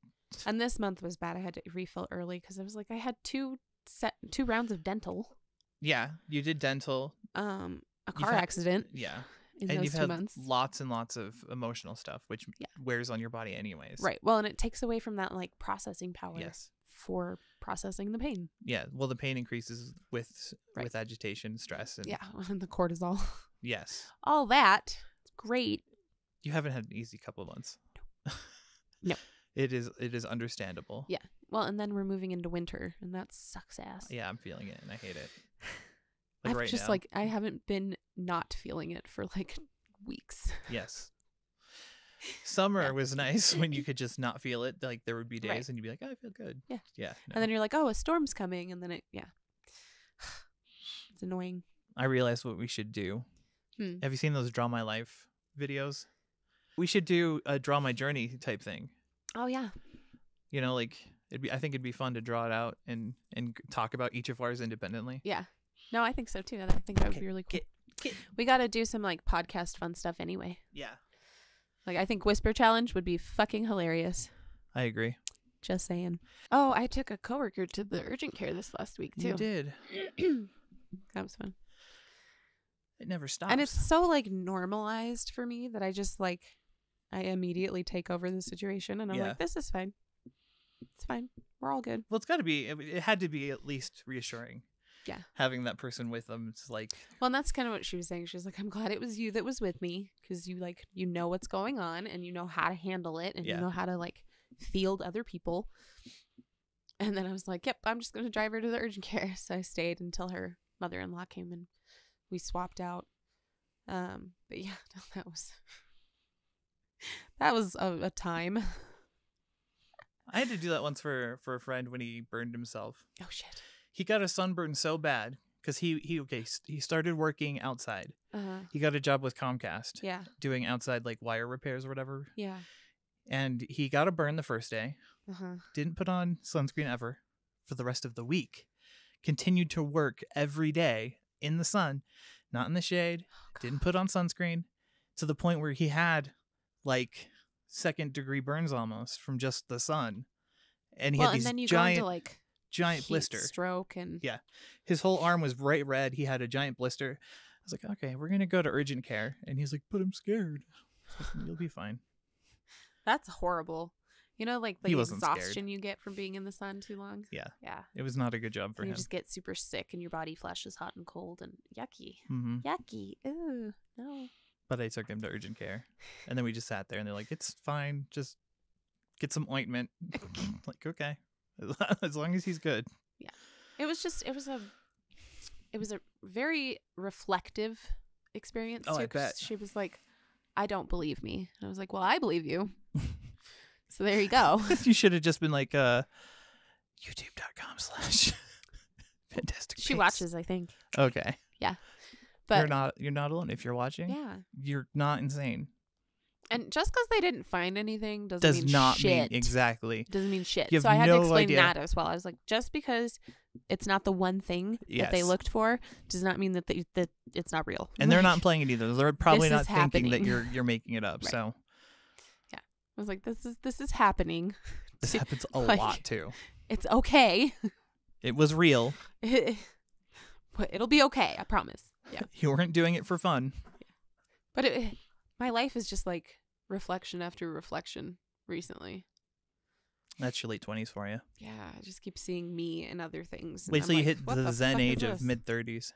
And this month was bad. I had to refill early because I was like, I had two set two rounds of dental. Yeah, you did dental. Um, a car had, accident. Yeah. In and those two months. lots and lots of emotional stuff, which yeah. wears on your body anyways. Right. Well, and it takes away from that like processing power. Yes. For processing the pain. Yeah. Well, the pain increases with right. with agitation, stress, and yeah, [laughs] and the cortisol. Yes. All that. It's great. You haven't had an easy couple months. No. no. [laughs] it is. It is understandable. Yeah. Well, and then we're moving into winter, and that sucks ass. Yeah, I'm feeling it, and I hate it. [sighs] Like I've right just now. like I haven't been not feeling it for like weeks. [laughs] Yes. Summer yeah. was nice when you [laughs] could just not feel it. Like there would be days right. and you'd be like, oh, I feel good. Yeah. Yeah. No. And then you're like, oh, a storm's coming, and then it, yeah, [sighs] it's annoying. I realized what we should do. Hmm. Have you seen those Draw My Life videos? We should do a Draw My Journey type thing. Oh yeah. You know, like It'd be I think it'd be fun to draw it out and and talk about each of ours independently. Yeah. No, I think so too. I think that would be really cool. Get, get. We got to do some like podcast fun stuff anyway. Yeah. Like I think whisper challenge would be fucking hilarious. I agree. Just saying. Oh, I took a coworker to the urgent care this last week too. You did. [clears throat] that was fun. It never stops. And it's so like normalized for me that I just like I immediately take over the situation and I'm yeah. like, this is fine it's fine. We're all good. Well, it's got to be. It, had to be at least reassuring. Yeah. Having that person with them, it's like. Well, and that's kind of what she was saying. She was like, "I'm glad it was you that was with me because you like you know what's going on and you know how to handle it and yeah. you know how to like field other people." And then I was like, "Yep, I'm just going to drive her to the urgent care." [laughs] So I stayed until her mother-in-law came and we swapped out. Um, but yeah, [laughs] no, that was [laughs] that was a, a time. I had to do that once for for a friend when he burned himself. Oh shit. He got a sunburn so bad because he he okay he started working outside. Uh-huh. He got a job with Comcast. Yeah. Doing outside like wire repairs or whatever. Yeah. And he got a burn the first day. Uh-huh. Didn't put on sunscreen ever for the rest of the week. Continued to work every day in the sun, not in the shade. [gasps] Oh, didn't put on sunscreen to the point where he had like second degree burns almost from just the sun. And he well, had these and then you giant, go into, like giant blister stroke and yeah, his whole arm was bright red. He had a giant blister. I was like, okay, we're gonna go to urgent care, and he's like, but I'm scared. Like, You'll be fine. [laughs] That's horrible. You know, like the exhaustion scared. you get from being in the sun too long. Yeah, yeah. It was not a good job for and him. You just get super sick, and your body flashes hot and cold, and yucky, mm-hmm. yucky. Ooh, no. But I took him to urgent care. And then we just sat there and they're like, it's fine. Just get some ointment. [laughs] [laughs] like, okay. [laughs] As long as he's good. Yeah. It was just, it was a, it was a very reflective experience. Oh, too, I bet. She was like, I don't believe me. And I was like, well, I believe you. so there you go. you should have just been like, uh, youtube.com slash fantastic. She watches, I think. Okay. Yeah. But you're not you're not alone. If you're watching, yeah, you're not insane. And just because they didn't find anything doesn't does mean not shit. mean exactly doesn't mean shit. So I had no to explain idea. that as well. I was like, just because it's not the one thing yes. that they looked for does not mean that they, that it's not real. And like, they're not playing it either. They're probably not thinking happening. that you're you're making it up. [laughs] Right. So yeah, I was like, this is this is happening. [laughs] This happens a [laughs] like, lot too. It's okay. It was real. but it'll be okay. I promise. Yeah. [laughs] you weren't doing it for fun. But it, my life is just like reflection after reflection recently. That's your late twenties for you. Yeah, I just keep seeing me and other things. Wait till you hit the, the, zen age of mid thirties.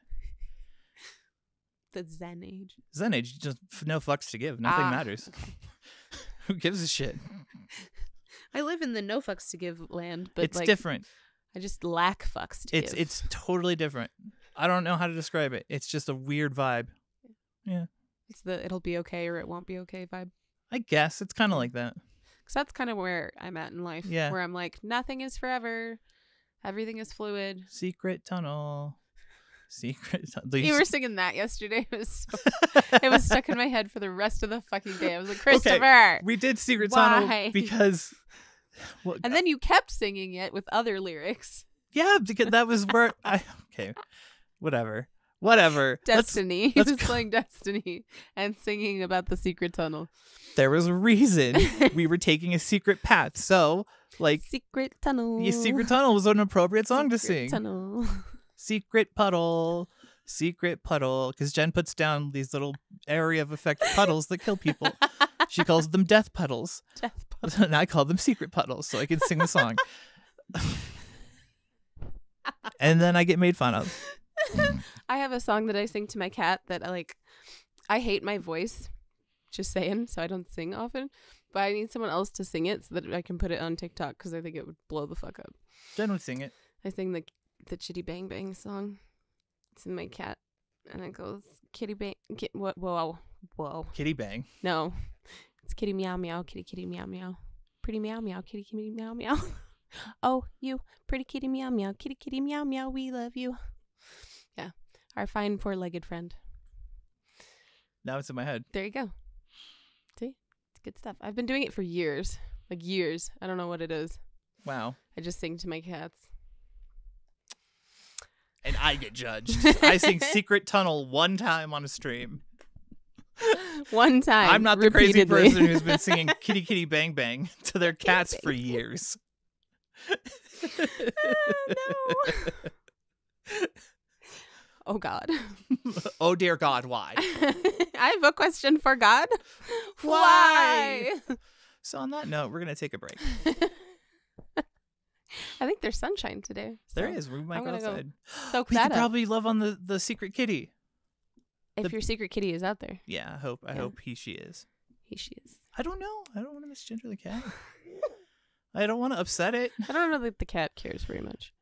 [laughs] the zen age. Zen age, just no fucks to give. Nothing ah, matters. Okay. [laughs] Who gives a shit? I live in the no fucks to give land, but it's like, different. I just lack fucks to it's, give. It's totally different. I don't know how to describe it. It's just a weird vibe. Yeah. It's the it'll be okay or it won't be okay vibe. I guess it's kind of like that. Cuz that's kind of where I'm at in life Yeah. where I'm like nothing is forever. Everything is fluid. Secret tunnel. Secret tunnel. You were singing that yesterday. It was so, [laughs] it was stuck in my head for the rest of the fucking day. I was like, "Christopher." we did Secret Why? Tunnel because [laughs] well, And then you kept singing it with other lyrics. yeah, because that was where I [laughs] okay whatever whatever. Destiny. [laughs] Let's, let's he was playing Destiny and singing about the secret tunnel. There was a reason [laughs] we were taking a secret path. So, like secret tunnel. The secret tunnel was an appropriate song secret to sing. Tunnel. [laughs] Secret puddle. Secret puddle. Because Jen puts down these little area of effect puddles that kill people. she calls them death puddles. Death puddles. and I call them secret puddles, so I can sing the song. and then I get made fun of. [laughs] I have a song that I sing to my cat that I like. I hate my voice, just saying, so I don't sing often. But I need someone else to sing it so that I can put it on TikTok because I think it would blow the fuck up. Jen would sing it. I sing the the Chitty Bang Bang song. It's in my cat, and it goes Kitty Bang. Kit, what? Whoa, whoa. Kitty Bang. No, it's Kitty Meow Meow. Kitty Kitty Meow Meow. Pretty Meow Meow. Kitty Kitty Meow Meow. [laughs] oh, you pretty kitty meow meow. Kitty kitty meow meow. We love you. Yeah. Our fine four legged friend. Now it's in my head. There you go. See? It's good stuff. I've been doing it for years. Like years. I don't know what it is. Wow. I just sing to my cats. And I get judged. I sing [laughs] Secret Tunnel one time on a stream. one time. I'm not the crazy person who's been [laughs] singing Kitty Kitty Bang Bang to their cats for years. uh, [laughs] no. Oh God. [laughs] oh dear God, why? [laughs] I have a question for God. [laughs] Why? why? So on that note, we're gonna take a break. I think there's sunshine today. So there is. We might go outside. So [gasps] we could probably love on the the secret kitty. If the... your secret kitty is out there. Yeah, I hope. I yeah. hope he she is. He she is. I don't know. I don't want to misgender the cat. I don't want to upset it. I don't know that the cat cares very much.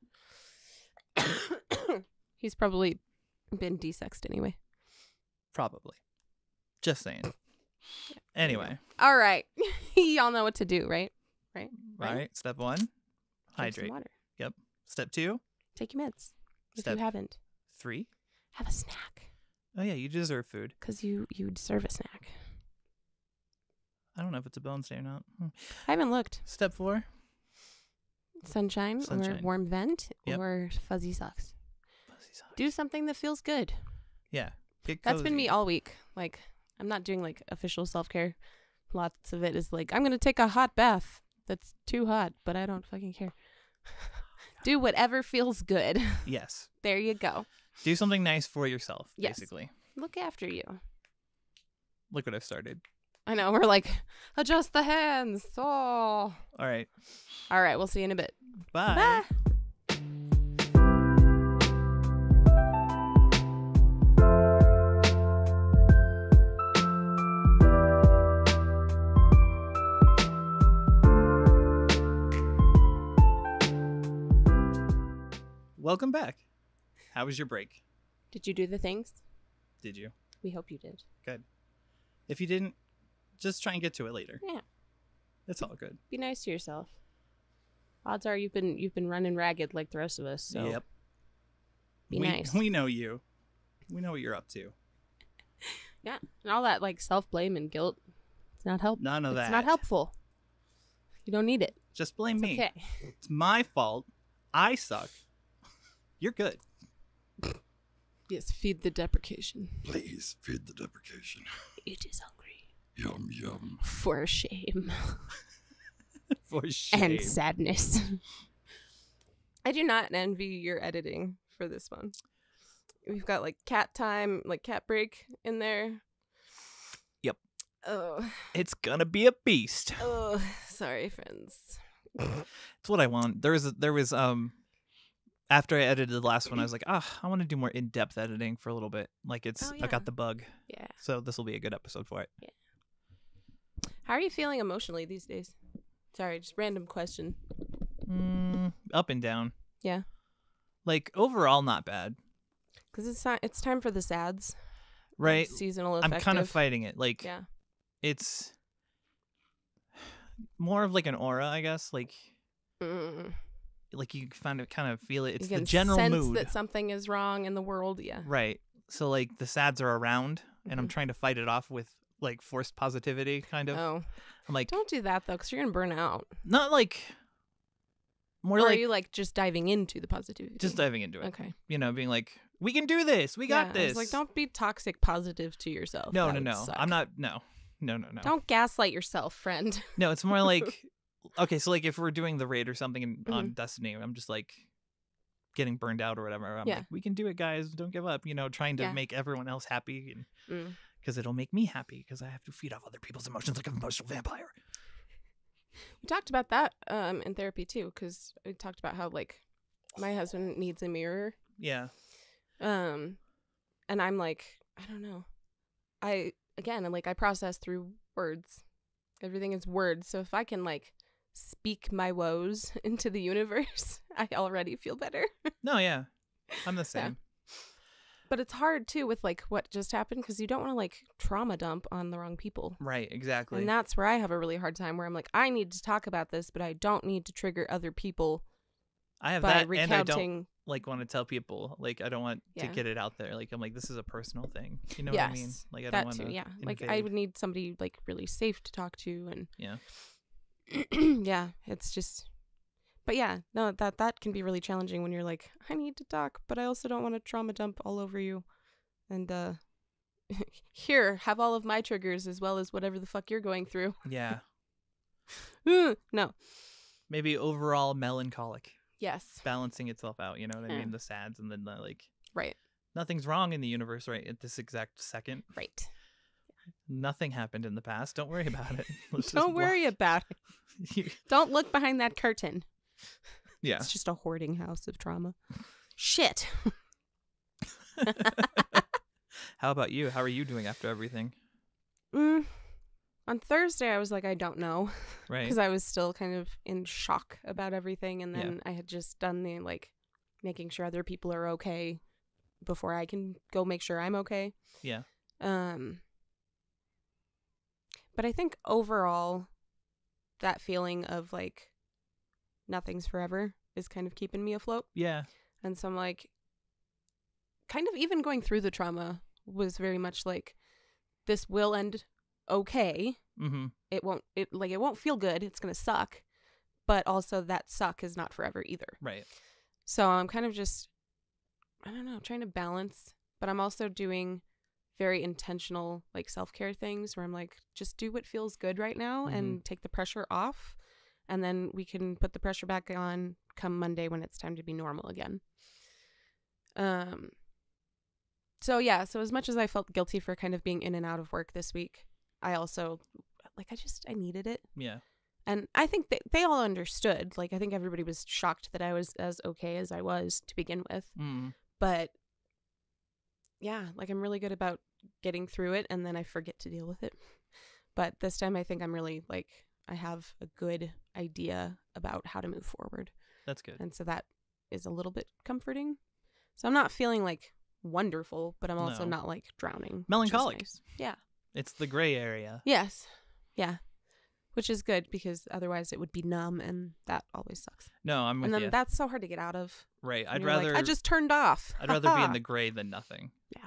[coughs] He's probably been desexed anyway. Probably. Just saying. Anyway. All right. [laughs] Y'all know what to do, right? Right? Right. right. Step one hydrate. Water. Yep. Step two take your meds if you haven't. Three have a snack. Oh, yeah. You deserve food. Because you, you deserve a snack. I don't know if it's a bone stain or not. Hmm. I haven't looked. Step four sunshine, sunshine. or warm vent yep. or fuzzy socks exercise. Do something that feels good. Yeah. That's been me all week. Like I'm not doing like official self care. Lots of it is like I'm gonna take a hot bath that's too hot, but I don't fucking care. [sighs] Do whatever feels good. [laughs] Yes. there you go. Do something nice for yourself, yes. basically. Look after you. Look what I've started. I know. We're like, adjust the hands. Oh. All right. All right. We'll see you in a bit. Bye. Bye. Welcome back. How was your break? Did you do the things? Did you? We hope you did. Good. If you didn't, just try and get to it later. Yeah. It's all good. Be nice to yourself. Odds are you've been you've been running ragged like the rest of us. So yep. Be we, nice. We know you. We know what you're up to. [laughs] yeah, and all that like self blame and guilt. It's not helpful. None of it's that. It's not helpful. You don't need it. Just blame it's me. Okay. It's my fault. I suck you're good. Yes, feed the deprecation. Please feed the deprecation. It is hungry. Yum yum. For shame. [laughs] For shame. And sadness. [laughs] I do not envy your editing for this one. We've got like cat time, like cat break in there. Yep. Oh. It's gonna be a beast. Oh, sorry, friends. [laughs] it's what I want. There was a, there was um after I edited the last one, I was like, ah, I want to do more in depth editing for a little bit. Like it's oh, yeah. I got the bug. Yeah. So this will be a good episode for it. Yeah. How are you feeling emotionally these days? Sorry, just random question. Mm, up and down. Yeah. Like overall, not bad. Because it's not, it's time for the sads. Right. Like, seasonal. Effective. I'm kind of fighting it. Like. Yeah. It's [sighs] more of like an aura, I guess. Like. Mm like you kind of kind of feel it. It's the general sense mood that something is wrong in the world. Yeah. Right. So like the sads are around, and mm-hmm. I'm trying to fight it off with like forced positivity, kind of. Oh. I'm like, don't do that though, because you're gonna burn out. Not like. More or like, are you like just diving into the positivity? Just diving into it. Okay. You know, being like, we can do this. We got yeah, this. like, don't be toxic positive to yourself. No, that no, no. Suck. I'm not. No, no, no, no. Don't gaslight yourself, friend. no, it's more [laughs] like okay, so like if we're doing the raid or something on mm-hmm. Destiny, I'm just like getting burned out or whatever. I'm yeah. like, we can do it, guys. Don't give up. You know, trying to yeah. make everyone else happy because mm. it'll make me happy because I have to feed off other people's emotions like an emotional vampire. We talked about that um, in therapy too because we talked about how like my husband needs a mirror. Yeah. Um, and I'm like, I don't know. I again, I'm like, I process through words. Everything is words. So if I can like speak my woes [laughs] into the universe, [laughs] I already feel better. no, yeah. I'm the [laughs] same. Yeah. But it's hard too with like what just happened because you don't want to like trauma dump on the wrong people. Right, exactly. And that's where I have a really hard time where I'm like, I need to talk about this, but I don't need to trigger other people. I have that recounting... and I don't like want to tell people. Like I don't want yeah. to get it out there. Like I'm like this is a personal thing. You know yes, what I mean? Like I don't want to. Yeah. Invade. Like I would need somebody like really safe to talk to and yeah. [clears throat] yeah, it's just but yeah, no, that that can be really challenging when you're like, I need to talk, but I also don't want to trauma dump all over you. And uh [laughs] here, have all of my triggers as well as whatever the fuck you're going through. Yeah. [laughs] no. Maybe overall melancholic. Yes. Balancing itself out, you know what I mean? Hmm. The sads and then the like Right. Nothing's wrong in the universe right at this exact second. Right. Nothing happened in the past. Don't worry about it. [laughs] Don't worry about it. [laughs] you... Don't look behind that curtain. Yeah. It's just a hoarding house of trauma. Shit. [laughs] How about you? How are you doing after everything? Mm, on Thursday, I was like, I don't know. Right. Because I was still kind of in shock about everything. And then yeah. I had just done the like making sure other people are okay before I can go make sure I'm okay. Yeah. Um, but I think overall, that feeling of like nothing's forever is kind of keeping me afloat. Yeah. And so I'm like, kind of even going through the trauma was very much like, this will end okay. Mm-hmm. It won't, it like, it won't feel good. It's going to suck. But also, that suck is not forever either. Right. So I'm kind of just, I don't know, trying to balance, but I'm also doing very intentional like self-care things where I'm like just do what feels good right now mm-hmm. and take the pressure off and then we can put the pressure back on come Monday when it's time to be normal again. Um so yeah, so as much as I felt guilty for kind of being in and out of work this week, I also like I just I needed it. Yeah. And I think they they all understood. Like I think everybody was shocked that I was as okay as I was to begin with. Mm. But yeah, like I'm really good about getting through it and then I forget to deal with it. But this time I think I'm really like I have a good idea about how to move forward. That's good. And so that is a little bit comforting. So I'm not feeling like wonderful, but I'm also no. not like drowning. Melancholic. Nice. Yeah. It's the gray area. Yes. Yeah. Which is good because otherwise it would be numb and that always sucks. No, I'm And then you. that's so hard to get out of. Right. I'd rather like, I just turned off. I'd rather be in the [laughs] gray than nothing. Yeah.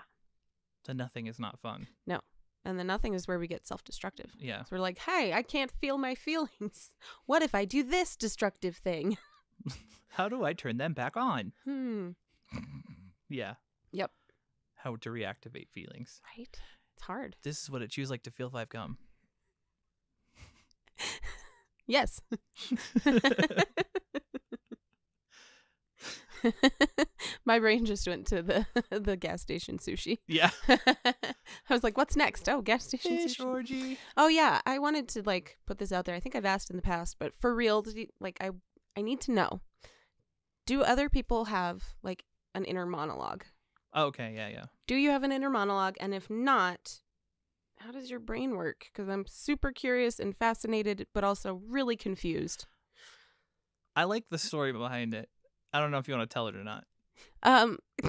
The nothing is not fun. No. And the nothing is where we get self destructive. Yeah. So we're like, hey, I can't feel my feelings. [laughs] What if I do this destructive thing? [laughs] How do I turn them back on? Hmm. yeah. Yep. How to reactivate feelings. Right. It's hard. This is what it feels like to feel five gum. yes. [laughs] My brain just went to the [laughs] the gas station sushi. Yeah. [laughs] I was like, what's next? Oh, gas station Fish sushi. Orgy. Oh yeah, I wanted to like put this out there. I think I've asked in the past, but for real, you, like I I need to know. Do other people have like an inner monologue? Oh, okay, yeah, yeah. Do you have an inner monologue and if not, how does your brain work? Cuz I'm super curious and fascinated but also really confused. I like the story behind it. I don't know if you want to tell it or not. Um, [laughs]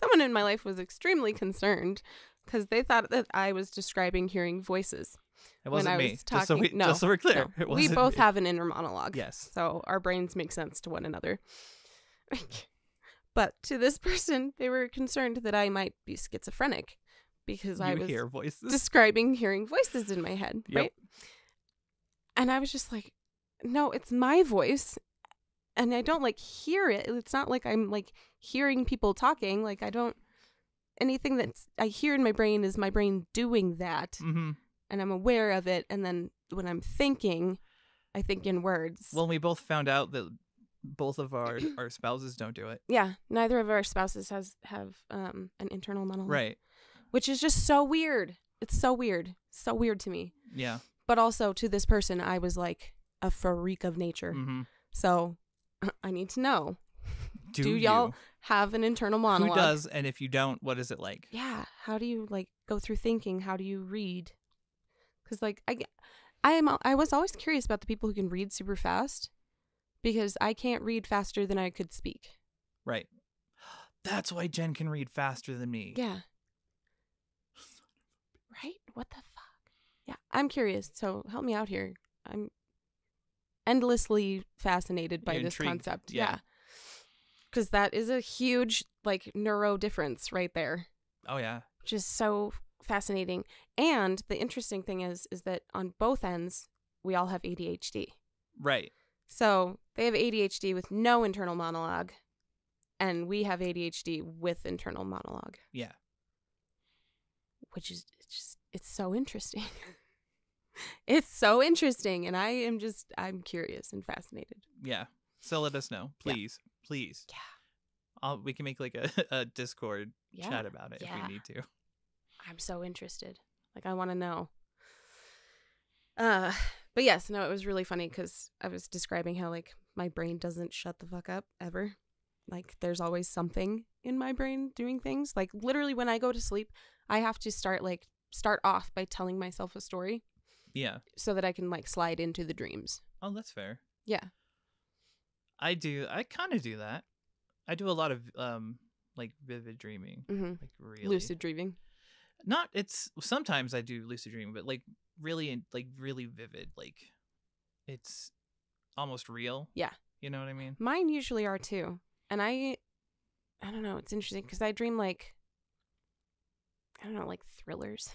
someone in my life was extremely concerned because they thought that I was describing hearing voices. It wasn't me. Talking, just, so we, no, just so we're clear, no, we both me. have an inner monologue. Yes. So our brains make sense to one another. [laughs] but to this person, they were concerned that I might be schizophrenic because you I was hear describing hearing voices in my head, yep. right? And I was just like, no, it's my voice and I don't like hear it. It's not like I'm like hearing people talking. Like I don't anything that I hear in my brain is my brain doing that, mm-hmm. and I'm aware of it. And then when I'm thinking, I think in words. Well, we both found out that both of our [clears throat] our spouses don't do it. Yeah, neither of our spouses has have um, an internal monologue, right? Which is just so weird. It's so weird, so weird to me. Yeah. But also to this person, I was like, a freak of nature. Mm-hmm. So [clears throat] I need to know. Do, do y'all you? have an internal monologue? Who does? And if you don't, what is it like? Yeah. How do you like go through thinking? How do you read? Because like I, I am I was always curious about the people who can read super fast, because I can't read faster than I could speak. Right. [gasps] That's why Jen can read faster than me. Yeah. Right? What the fuck? Yeah, I'm curious. So help me out here. I'm endlessly fascinated by this concept. Yeah. yeah. Cuz that is a huge like neuro difference right there. Oh yeah. Just so fascinating. And the interesting thing is is that on both ends we all have ADHD. Right. So, they have ADHD with no internal monologue and we have ADHD with internal monologue. Yeah. Which is it's just it's so interesting. [laughs] it's so interesting and i am just i'm curious and fascinated yeah so let us know please yeah. please yeah I'll, we can make like a, [laughs] a discord yeah. chat about it yeah. if we need to i'm so interested like i want to know uh but yes no it was really funny because i was describing how like my brain doesn't shut the fuck up ever like there's always something in my brain doing things like literally when i go to sleep i have to start like start off by telling myself a story yeah. So that I can like slide into the dreams. Oh, that's fair. Yeah. I do. I kind of do that. I do a lot of um like vivid dreaming, mm-hmm. like really lucid dreaming. Not it's sometimes I do lucid dreaming, but like really like really vivid, like it's almost real. Yeah. You know what I mean? Mine usually are too. And I I don't know, it's interesting cuz I dream like I don't know, like thrillers.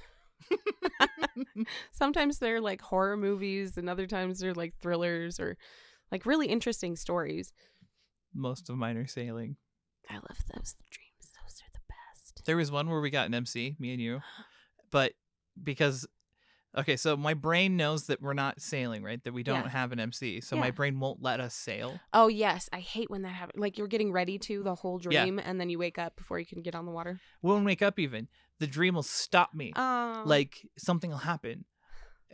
[laughs] Sometimes they're like horror movies, and other times they're like thrillers or like really interesting stories. Most of mine are sailing. I love those dreams. Those are the best. There was one where we got an MC, me and you, [gasps] but because okay, so my brain knows that we're not sailing, right? That we don't yeah. have an MC, so yeah. my brain won't let us sail. Oh yes, I hate when that happens. Like you're getting ready to the whole dream, yeah. and then you wake up before you can get on the water. We will wake up even the dream will stop me. Oh. Like something will happen,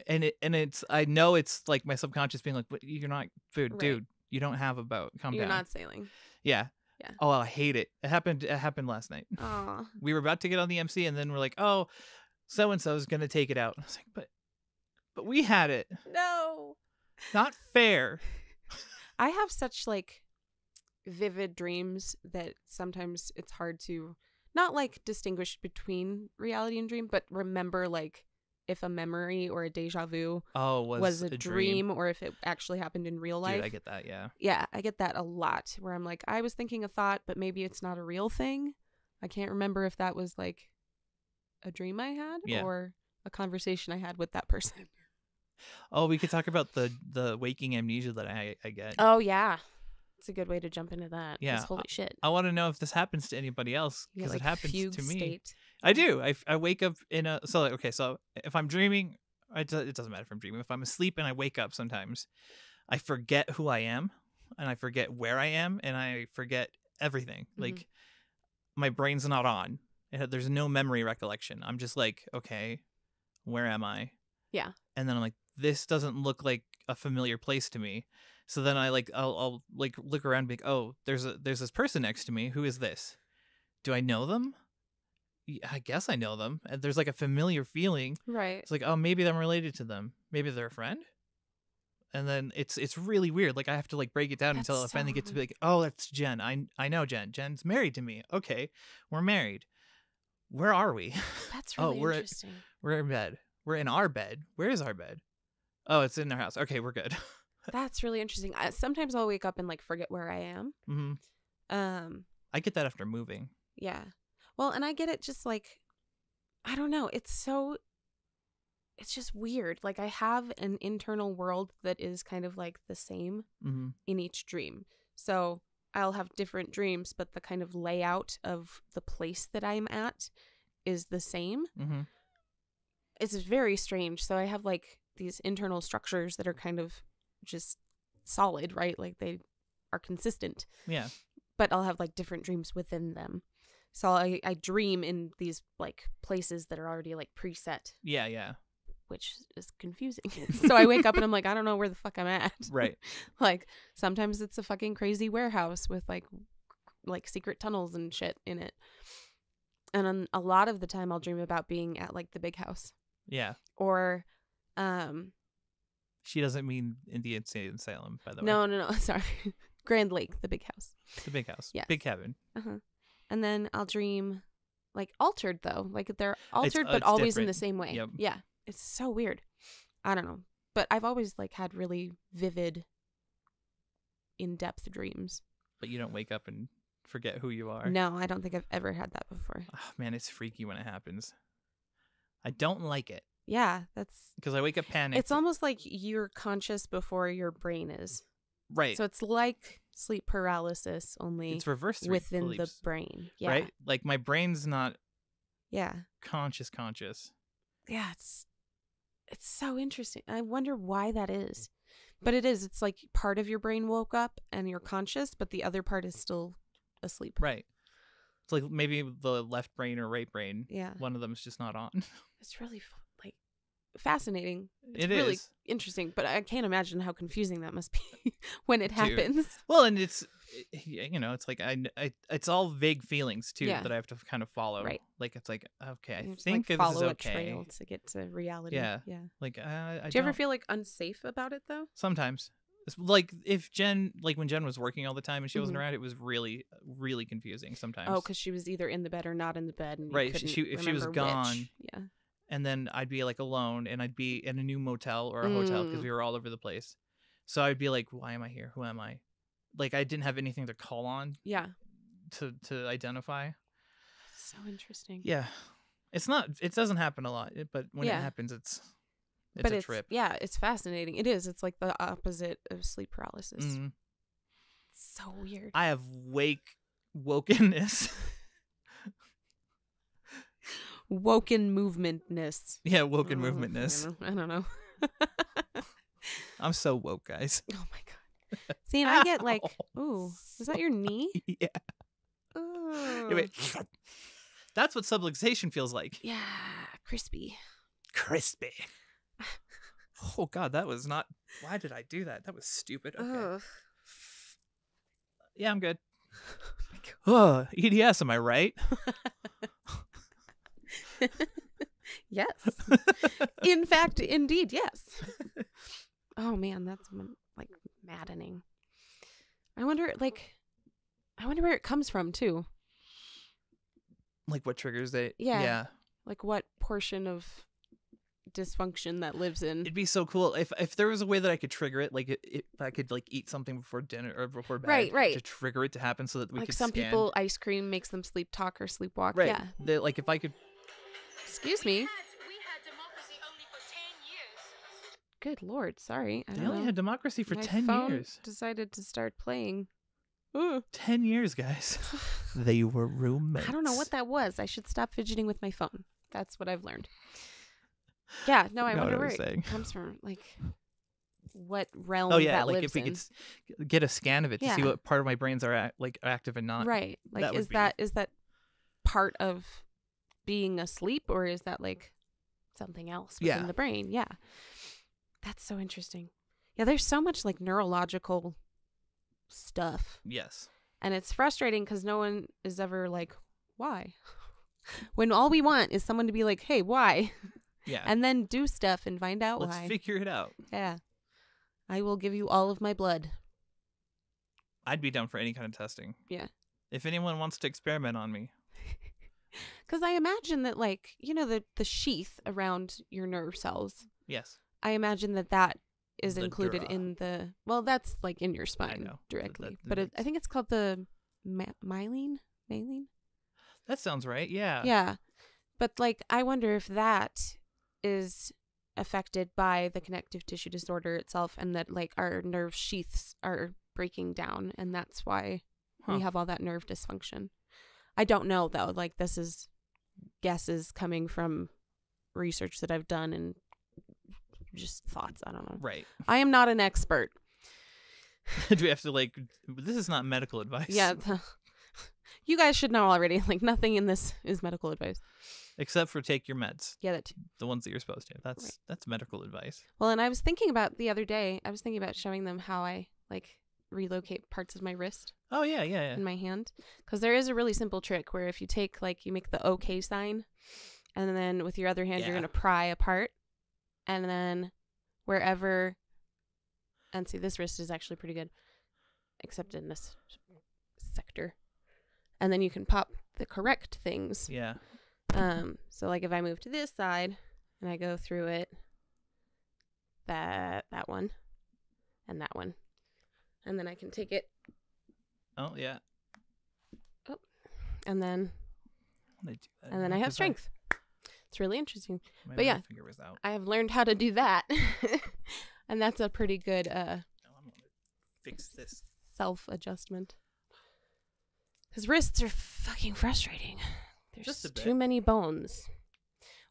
and it and it's I know it's like my subconscious being like, "You're not, food, right. dude, you don't have a boat. Come down. You're not sailing." Yeah. Yeah. Oh, I hate it. It happened. It happened last night. Aww. [laughs] We were about to get on the MC, and then we're like, "Oh, so and so is gonna take it out." I was like, "But, but we had it." No. Not fair. [laughs] I have such like vivid dreams that sometimes it's hard to not like distinguish between reality and dream, but remember like if a memory or a deja vu oh was, was a, a dream. dream. or if it actually happened in real life. Dude, I get that, yeah. Yeah, I get that a lot where I'm like, I was thinking a thought, but maybe it's not a real thing. I can't remember if that was like a dream I had yeah. or a conversation I had with that person. Oh, we could talk about the the waking amnesia that I I get. Oh yeah, it's a good way to jump into that. Yeah. Holy shit. I, I want to know if this happens to anybody else because like, it happens to me. State. I do. I, I wake up in a so like okay so if I'm dreaming, it doesn't matter if I'm dreaming. If I'm asleep and I wake up, sometimes I forget who I am and I forget where I am and I forget everything. Mm-hmm. Like my brain's not on. It, there's no memory recollection. I'm just like okay, where am I? Yeah. And then I'm like this doesn't look like a familiar place to me. So then I like I'll, I'll like look around, be like, oh, there's a there's this person next to me. Who is this? Do I know them? Yeah, I guess I know them. And there's like a familiar feeling. Right. It's like, oh, maybe I'm related to them. Maybe they're a friend. And then it's it's really weird. Like I have to like break it down that's until I finally get to be like, oh, that's Jen. I I know Jen. Jen's married to me. Okay, we're married. Where are we? [laughs] That's oh, really oh, we're interesting. At, we're in bed. We're in our bed. Where is our bed? Oh, it's in our house. Okay, we're good. [laughs] That's really interesting. I, sometimes I'll wake up and like forget where I am. Mm-hmm. Um, I get that after moving. Yeah. Well, and I get it just like, I don't know. It's so, it's just weird. Like, I have an internal world that is kind of like the same mm-hmm. in each dream. So I'll have different dreams, but the kind of layout of the place that I'm at is the same. Mm-hmm. It's very strange. So I have like these internal structures that are kind of just solid, right? Like they are consistent. Yeah. But I'll have like different dreams within them. So I, I dream in these like places that are already like preset. Yeah, yeah. Which is confusing. [laughs] so I wake up and I'm like, I don't know where the fuck I'm at. [laughs] Right. like sometimes it's a fucking crazy warehouse with like like secret tunnels and shit in it. And a lot of the time I'll dream about being at like the big house. Yeah. Or um she doesn't mean Indian Salem, by the way. No, no, no. [laughs] Sorry. Grand Lake, the big house. The big house. Yeah. Big cabin. Uh-huh. And then I'll dream like altered though. Like they're uh, altered but always different. in the same way. Yep. Yeah. It's so weird. I don't know. But I've always like had really vivid in-depth dreams. But you don't wake up and forget who you are. No, I don't think I've ever had that before. Oh, man, it's freaky when it happens. I don't like it. Yeah, that's because I wake up panicked. It's almost like you're conscious before your brain is. Right. So it's like sleep paralysis only it's reversed within beliefs, the brain. Yeah. Right? Like my brain's not Yeah. conscious conscious. Yeah, it's it's so interesting. I wonder why that is. But it is. It's like part of your brain woke up and you're conscious, but the other part is still asleep. Right. It's like maybe the left brain or right brain. Yeah. One of them is just not on. [laughs] It's really fun fascinating. It's it really is. interesting, but I can't imagine how confusing that must [laughs] be when it happens. Dude. Well, and it's eh, you know, it's like I, I it's all vague feelings too yeah. that I have to kind of follow. Right. Like it's like okay, I think follow like, this is okay. to get to reality. Yeah. Yeah. Like uh, I do you don't... ever feel like unsafe about it though? Sometimes. like if Jen, like when Jen was working all the time and she mm-hmm. wasn't around, it was really, really confusing oh, sometimes. Oh, because she was either in the bed or not in the bed, and right? She, if she was gone, which. yeah, and then I'd be like alone and I'd be in a new motel or a hotel because mm. we were all over the place. So I'd be like, why am I here? Who am I? Like I didn't have anything to call on. Yeah. To to identify. So interesting. Yeah. It's not it doesn't happen a lot, but when yeah. it happens it's it's but a it's, trip. Yeah, it's fascinating. It is. It's like the opposite of sleep paralysis. Mm-hmm. So weird. I have wake wokenness. [laughs] woken movementness. Yeah, woken oh, movementness. I don't know. I am so woke, guys. [laughs] Oh my god. See, and I get like, [laughs] ooh, is that your knee? [laughs] yeah. Anyway, that's what subluxation feels like. Yeah, crispy. Crispy. oh god, that was not. Why did I do that? That was stupid. Okay. Ugh. Yeah, I'm good. Oh, EDS, am I right? [laughs] yes. [laughs] In fact, indeed, yes. [laughs] oh man, that's like maddening. I wonder, like, I wonder where it comes from too. Like what triggers it? Yeah. Yeah. Like what portion of dysfunction that lives in. It'd be so cool if if there was a way that I could trigger it, like if I could like eat something before dinner or before bed, right, right, to trigger it to happen, so that we like could. Some scan. people, ice cream makes them sleep talk or sleepwalk. Right. Yeah. The, like if I could Excuse me. Good lord, sorry. I, only know. had democracy for My 10 phone years. Decided to start playing. Ooh. 10 years, guys. [sighs] they were roommates. I don't know what that was. I should stop fidgeting with my phone. That's what I've learned. Yeah, no, I, I wonder I where saying. it comes from. Like, what oh, realm oh yeah like if we in. could get a scan of it yeah. to see what part of my brains are like active and not right like that is that is that part of being asleep or is that like something else within yeah. the brain? Yeah. That's so interesting. Yeah, there's so much like neurological stuff. Yes. And it's frustrating cuz no one is ever like why? [laughs] when all we want is someone to be like, "Hey, why?" Yeah. and then do stuff and find out Let's why. figure it out. Yeah. I will give you all of my blood. I'd be down for any kind of testing. Yeah. If anyone wants to experiment on me, because [laughs] I imagine that, like, you know, the, the sheath around your nerve cells. Yes. I imagine that that is the included dura. in the, well, that's like in your spine directly. but it, I think it's called the myelin? Myelin? That sounds right. Yeah. Yeah. But, like, I wonder if that is affected by the connective tissue disorder itself and that, like, our nerve sheaths are breaking down. And that's why huh. we have all that nerve dysfunction. I don't know though. Like this is guesses coming from research that I've done and just thoughts. I don't know. Right. I am not an expert. [laughs] Do we have to like? This is not medical advice. Yeah. The, [laughs] you guys should know already. [laughs] Like nothing in this is medical advice. Except for take your meds. Yeah, that too. The ones that you're supposed to. That's right. that's medical advice. Well, and I was thinking about the other day. I was thinking about showing them how I like relocate parts of my wrist. Oh yeah, yeah, yeah. In my hand, because there is a really simple trick where if you take like you make the OK sign, and then with your other hand yeah. you're gonna pry apart, and then wherever. And see, this wrist is actually pretty good, except in this sector, and then you can pop the correct things. Yeah. Um. So like if I move to this side, and I go through it, that that one, and that one and then I can take it. Oh yeah. Oh, and then. And then I have strength. It's really interesting, Maybe but yeah, I have learned how to do that, [laughs] and that's a pretty good uh. fix this self adjustment. His wrists are fucking frustrating. There's too many bones.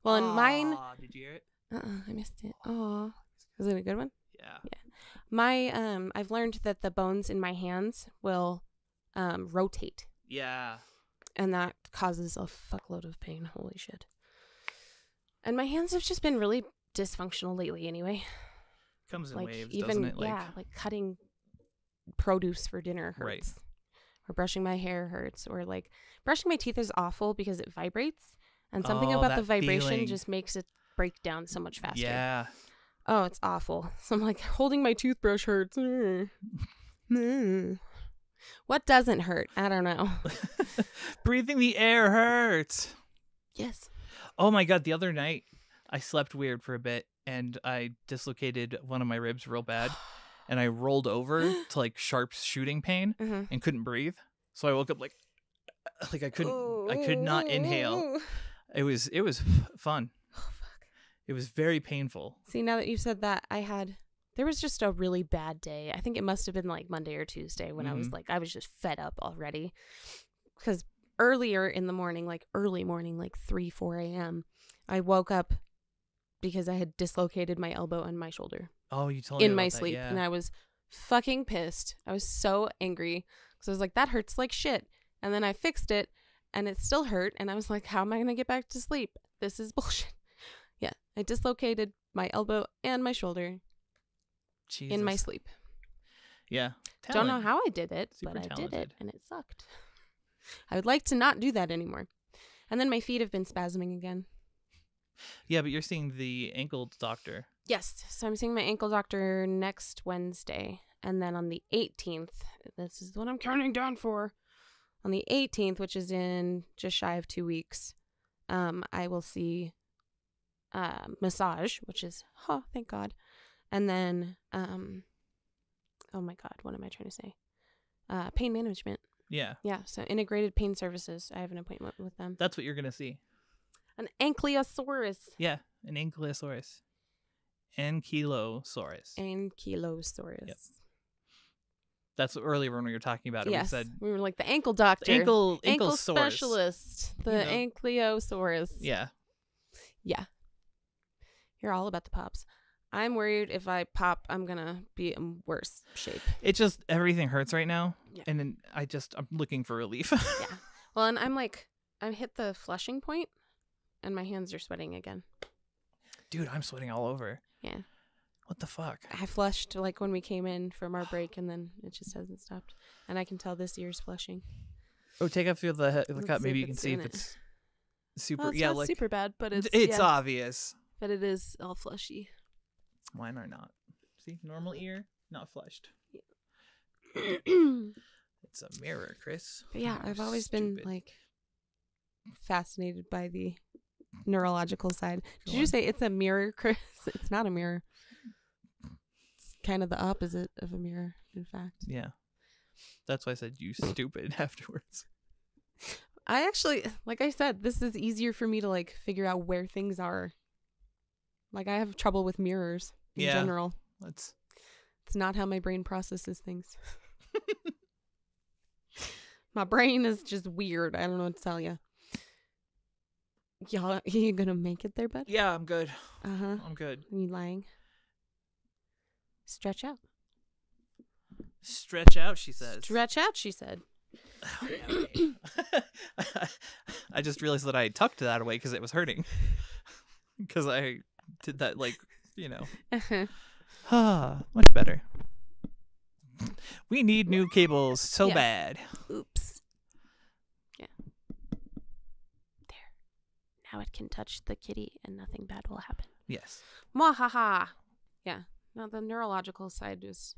Well, in mine. Did you hear it? Uh uh I missed it. Oh, was it a good one? Yeah. Yeah my um I've learned that the bones in my hands will um rotate. Yeah. And that causes a fuckload of pain. Holy shit. And my hands have just been really dysfunctional lately anyway. Comes in like, waves, even, it? Like, yeah, like cutting produce for dinner hurts. Right. Or brushing my hair hurts. Or like brushing my teeth is awful because it vibrates. And something oh, about the vibration feeling. just makes it break down so much faster. Yeah. Oh, it's awful. [laughs] So I'm like holding my toothbrush hurts. Mm. Mm. what doesn't hurt? I don't know. [laughs] [laughs] Breathing the air hurts. Yes. Oh my god, the other night I slept weird for a bit and I dislocated one of my ribs real bad [gasps] and I rolled over [gasps] to like sharp shooting pain uh-huh. and couldn't breathe. So I woke up like [sighs] like I couldn't I could not inhale. It was it was fun. It was very painful. See, now that you said that, I had there was just a really bad day. I think it must have been like Monday or Tuesday when mm-hmm. I was mm-hmm. like I was just fed up already because earlier in the morning, like early morning, like three four a.m., I woke up because I had dislocated my elbow and my shoulder. Oh, you told in me in my sleep, yeah. and I was fucking pissed. I was so angry because I was like that hurts like shit, and then I fixed it, and it still hurt, and I was like, how am I gonna get back to sleep? This is [laughs] bullshit. I dislocated my elbow and my shoulder Jesus. in my sleep. Yeah. Talent. Don't know how I did it, Super but I talented. did it and it sucked. [laughs] I would like to not do that anymore. And then my feet have been spasming again. Yeah, but you're seeing the ankle doctor. Yes. So I'm seeing my ankle doctor next Wednesday. And then on the 18th, this is what I'm counting down for. On the 18th, which is in just shy of two weeks, um, I will see um, massage, which is, oh, thank God. And then, um, oh my God, what am I trying to say? Uh, pain management. Yeah. Yeah. So integrated pain services. I have an appointment with them. That's what you're going to see. An ankylosaurus. Yeah. An ankylosaurus. Ankylosaurus. Ankylosaurus. Yep. That's earlier when we were talking about it. Yes, we said we were like the ankle doctor, ankle, ankle, ankle specialist, the you know. ankylosaurus. Yeah, yeah. You're all about the pops. I'm worried if I pop, I'm gonna be in worse shape. It just everything hurts right now, yeah. and then I just I'm looking for relief. [laughs] yeah. Well, and I'm like I'm hit the flushing point, and my hands are sweating again. Dude, I'm sweating all over. Yeah. What the fuck? I flushed like when we came in from our [sighs] break, and then it just hasn't stopped. And I can tell this year's flushing. Oh, take off feel the, the cup. Maybe you can see if it's super. Well, it's yeah, like super bad, but it's it's yeah. obvious. But it is all fleshy. Mine are not. See, normal ear, not flushed. Yeah. [clears throat] it's a mirror, Chris. But yeah, You're I've always stupid. been like fascinated by the neurological side. Go Did on. you say it's a mirror, Chris? [laughs] It's not a mirror. It's kind of the opposite of a mirror, in fact. Yeah. That's why I said you stupid [laughs] afterwards. I actually, like I said, this is easier for me to like figure out where things are like I have trouble with mirrors in yeah. general. That's it's not how my brain processes things. [laughs] my brain is just weird. I don't know what to tell you. Y'all, [laughs] you gonna make it there, bud? Yeah, I'm good. Uh huh. I'm good. Are you lying? Stretch out. Stretch out, she says. Stretch out, she said. [sighs] [laughs] I just realized that I tucked that away because it was hurting. Because I did that like you know [laughs] uh-huh. ah, [sighs] much better we need new cables so yeah. bad oops yeah there now it can touch the kitty and nothing bad will happen yes mwahaha yeah now the neurological side is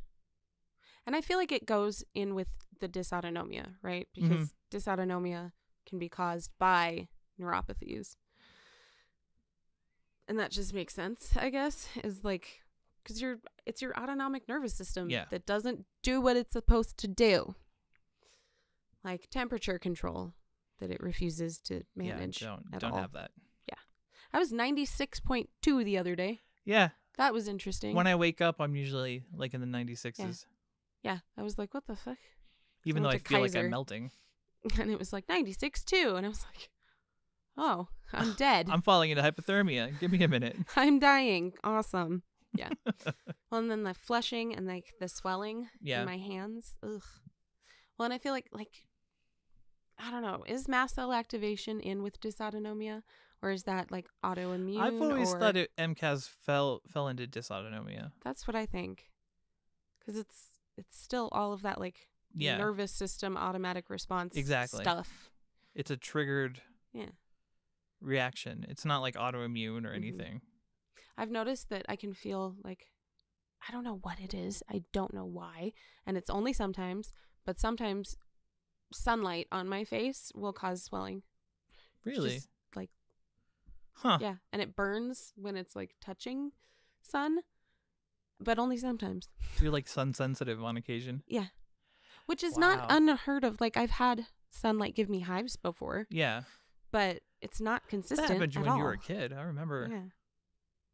and i feel like it goes in with the dysautonomia right mm-hmm. because mm-hmm. dysautonomia can be caused by neuropathies and that just makes sense i guess is like because you're it's your autonomic nervous system yeah. that doesn't do what it's supposed to do like temperature control that it refuses to manage yeah, don't, at don't all. have that yeah i was 96.2 the other day yeah that was interesting when i wake up i'm usually like in the 96s yeah, yeah. i was like what the fuck even I though i feel Kaiser, like i'm melting [laughs] and it was like 96 too and i was like oh, I'm [laughs] dead. I'm falling into hypothermia. Give me a minute. [laughs] I'm dying. Awesome. Yeah. [laughs] well, and then the flushing and like the swelling yeah. in my hands. Ugh. Well, and I feel like like I don't know, is mast cell activation in with dysautonomia or is that like autoimmune? I've always or... thought it, MCAS fell fell into dysautonomia. That's what I think. Cuz it's it's still all of that like yeah. nervous system automatic response exactly. stuff. It's a triggered yeah reaction. It's not like autoimmune or mm-hmm. anything. Mm-hmm. I've noticed that I can feel like I don't know what it is. I don't know why. And it's only sometimes, but sometimes sunlight on my face will cause swelling. Really? Just, like Huh. Yeah, and it burns when it's like touching sun, but only sometimes. So you're like sun sensitive on occasion. Yeah. Which is wow. not unheard of. Like I've had sunlight give me hives before. Yeah. But it's not consistent. That happened when all. you were a kid. I remember. Yeah.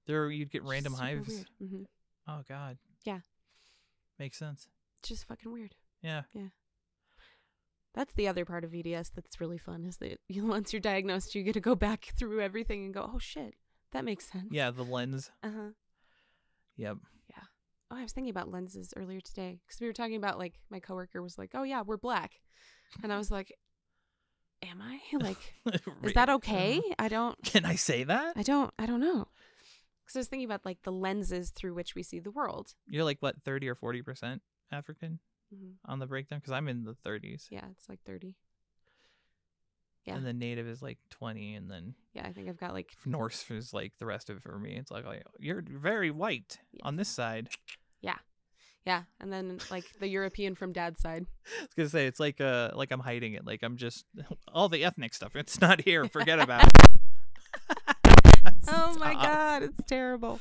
There, you'd get random Super hives. Mm-hmm. Oh God. Yeah. Makes sense. It's just fucking weird. Yeah. Yeah. That's the other part of EDS that's really fun is that you, [laughs] once you're diagnosed, you get to go back through everything and go, oh shit, that makes sense. Yeah, the lens. Uh huh. Yep. Yeah. Oh, I was thinking about lenses earlier today because we were talking about like my coworker was like, oh yeah, we're black, and I was like, am I? [laughs] Like, [laughs] is that okay? I don't. [laughs] Can I say that? I don't. I don't know. Because I was thinking about like the lenses through which we see the world. You're like what thirty or forty percent African mm-hmm. on the breakdown because I'm in the thirties. Yeah, it's like thirty. Yeah. And the native is like 20 and then Yeah, I think I've got like Norse is like the rest of it for me. It's like, like you're very white on this side. Yeah. Yeah, and then like the European from dad's side. [laughs] I was gonna say it's like uh like I'm hiding it. Like I'm just [laughs] all the ethnic stuff. It's not here. Forget about it. [laughs] oh my god, it's terrible.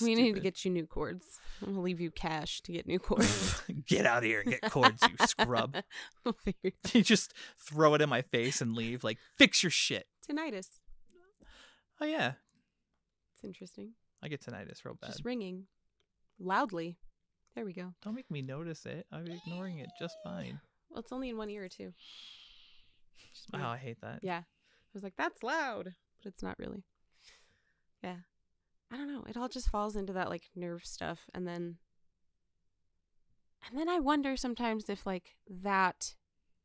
we need to get you new cords. I'm gonna leave you cash to get new cords. get out of here and get cords, you scrub. We'll you just throw it in my face and leave. Like fix your shit. Tinnitus. Oh yeah. It's interesting. I get tinnitus real bad. Just ringing loudly. There we go. Don't make me notice it. I'm ignoring it just fine. Well, it's only in one ear two. Oh, I hate that. Yeah. I was like, that's loud, but it's not really. Yeah. I don't know. It all just falls into that like nerve stuff and then and then I wonder sometimes if like that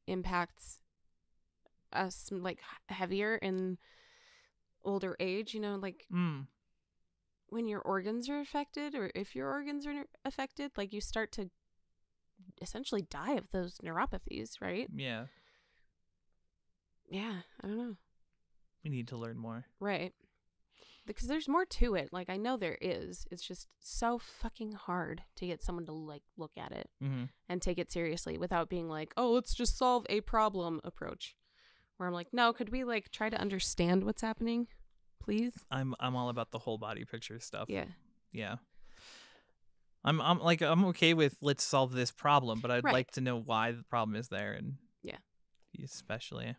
impacts us like heavier in older age, you know, like mm when your organs are affected or if your organs are affected, like you start to essentially die of those neuropathies, right? Yeah. Yeah, I don't know. We need to learn more. Right. Because there's more to it. Like I know there is. It's just so fucking hard to get someone to like look at it mm-hmm. and take it seriously without being like, "Oh, let's just solve a problem" approach. Where I'm like, "No, could we like try to understand what's happening?" please. I'm I'm all about the whole body picture stuff. Yeah. Yeah. I'm I'm like I'm okay with let's solve this problem, but I'd Right. like to know why the problem is there and Yeah. Especially.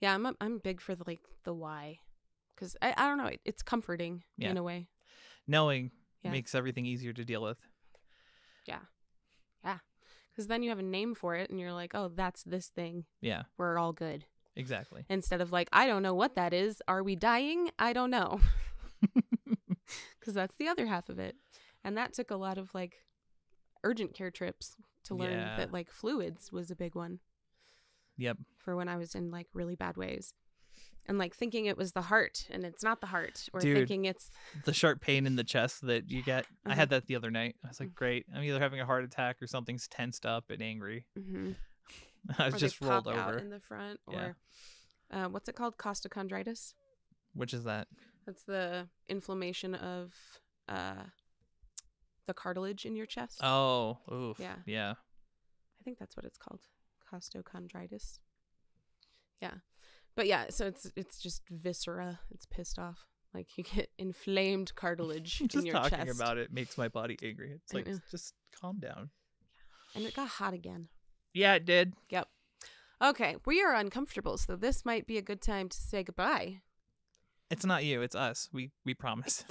Yeah, I'm I'm big for the, like the why, because I I don't know it, it's comforting Yeah. in a way. Knowing Yeah. makes everything easier to deal with. Yeah, yeah, Because then you have a name for it, and you're like, oh, that's this thing. Yeah. We're all good. Exactly. Instead of like, I don't know what that is. Are we dying? I don't know. Because [laughs] that's the other half of it. And that took a lot of like urgent care trips to learn yeah. that like fluids was a big one. Yep. For when I was in like really bad ways. And like thinking it was the heart and it's not the heart, or Dude, thinking it's the sharp pain in the chest that you get. Uh-huh. I had that the other night. I was like, mm. great. I'm either having a heart attack or something's tensed up and angry. Mm-hmm. [laughs] I just rolled over in the front, or yeah. uh, what's it called? Costochondritis. Which is that? That's the inflammation of uh, the cartilage in your chest. Oh, oof. Yeah, yeah. I think that's what it's called, costochondritis. Yeah, but yeah, so it's it's just viscera. It's pissed off. Like you get inflamed cartilage. [laughs] in your talking chest. about it makes my body angry. It's like just calm down. And it got hot again. Yeah, it did. Yep. Okay, we are uncomfortable, so this might be a good time to say goodbye. It's not you, it's us. We we promise.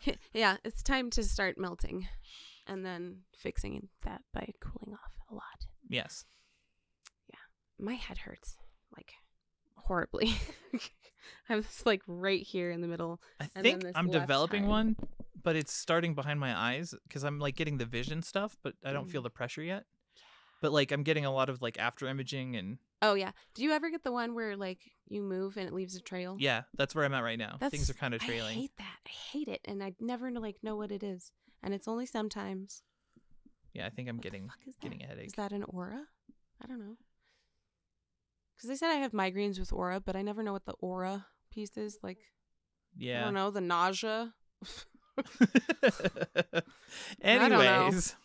[laughs] [laughs] yeah, it's time to start melting and then fixing that by cooling off a lot. Yes. Yeah. My head hurts like horribly. [laughs] I'm just like right here in the middle. I think I'm developing time. one, but it's starting behind my eyes because I'm like getting the vision stuff, but I don't mm. feel the pressure yet. But like I'm getting a lot of like after imaging and Oh yeah. Do you ever get the one where like you move and it leaves a trail? Yeah, that's where I'm at right now. That's, Things are kind of trailing. I hate that. I hate it, and I never like know what it is, and it's only sometimes. Yeah, I think I'm what getting getting a headache. Is that an aura? I don't know. Because they said I have migraines with aura, but I never know what the aura piece is. Like, yeah, [laughs] [laughs] I don't know the nausea. Anyways. [laughs]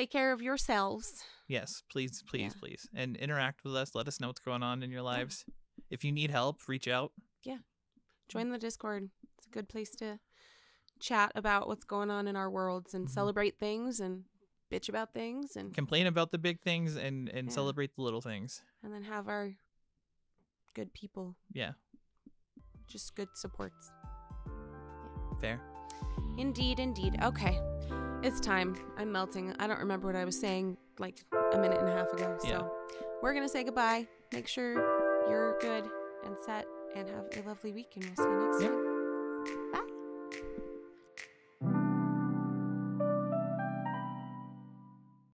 take care of yourselves. Yes, please, please, yeah. please. And interact with us. Let us know what's going on in your lives. If you need help, reach out. Yeah. Join the Discord. It's a good place to chat about what's going on in our worlds and mm-hmm. celebrate things and bitch about things and complain about the big things and and yeah. celebrate the little things. And then have our good people. Yeah. Just good supports. Fair. Indeed, indeed. Okay. It's time. I'm melting. I don't remember what I was saying like a minute and a half ago. So yeah. we're going to say goodbye. Make sure you're good and set and have a lovely week, and we'll see you next yeah. time. Bye.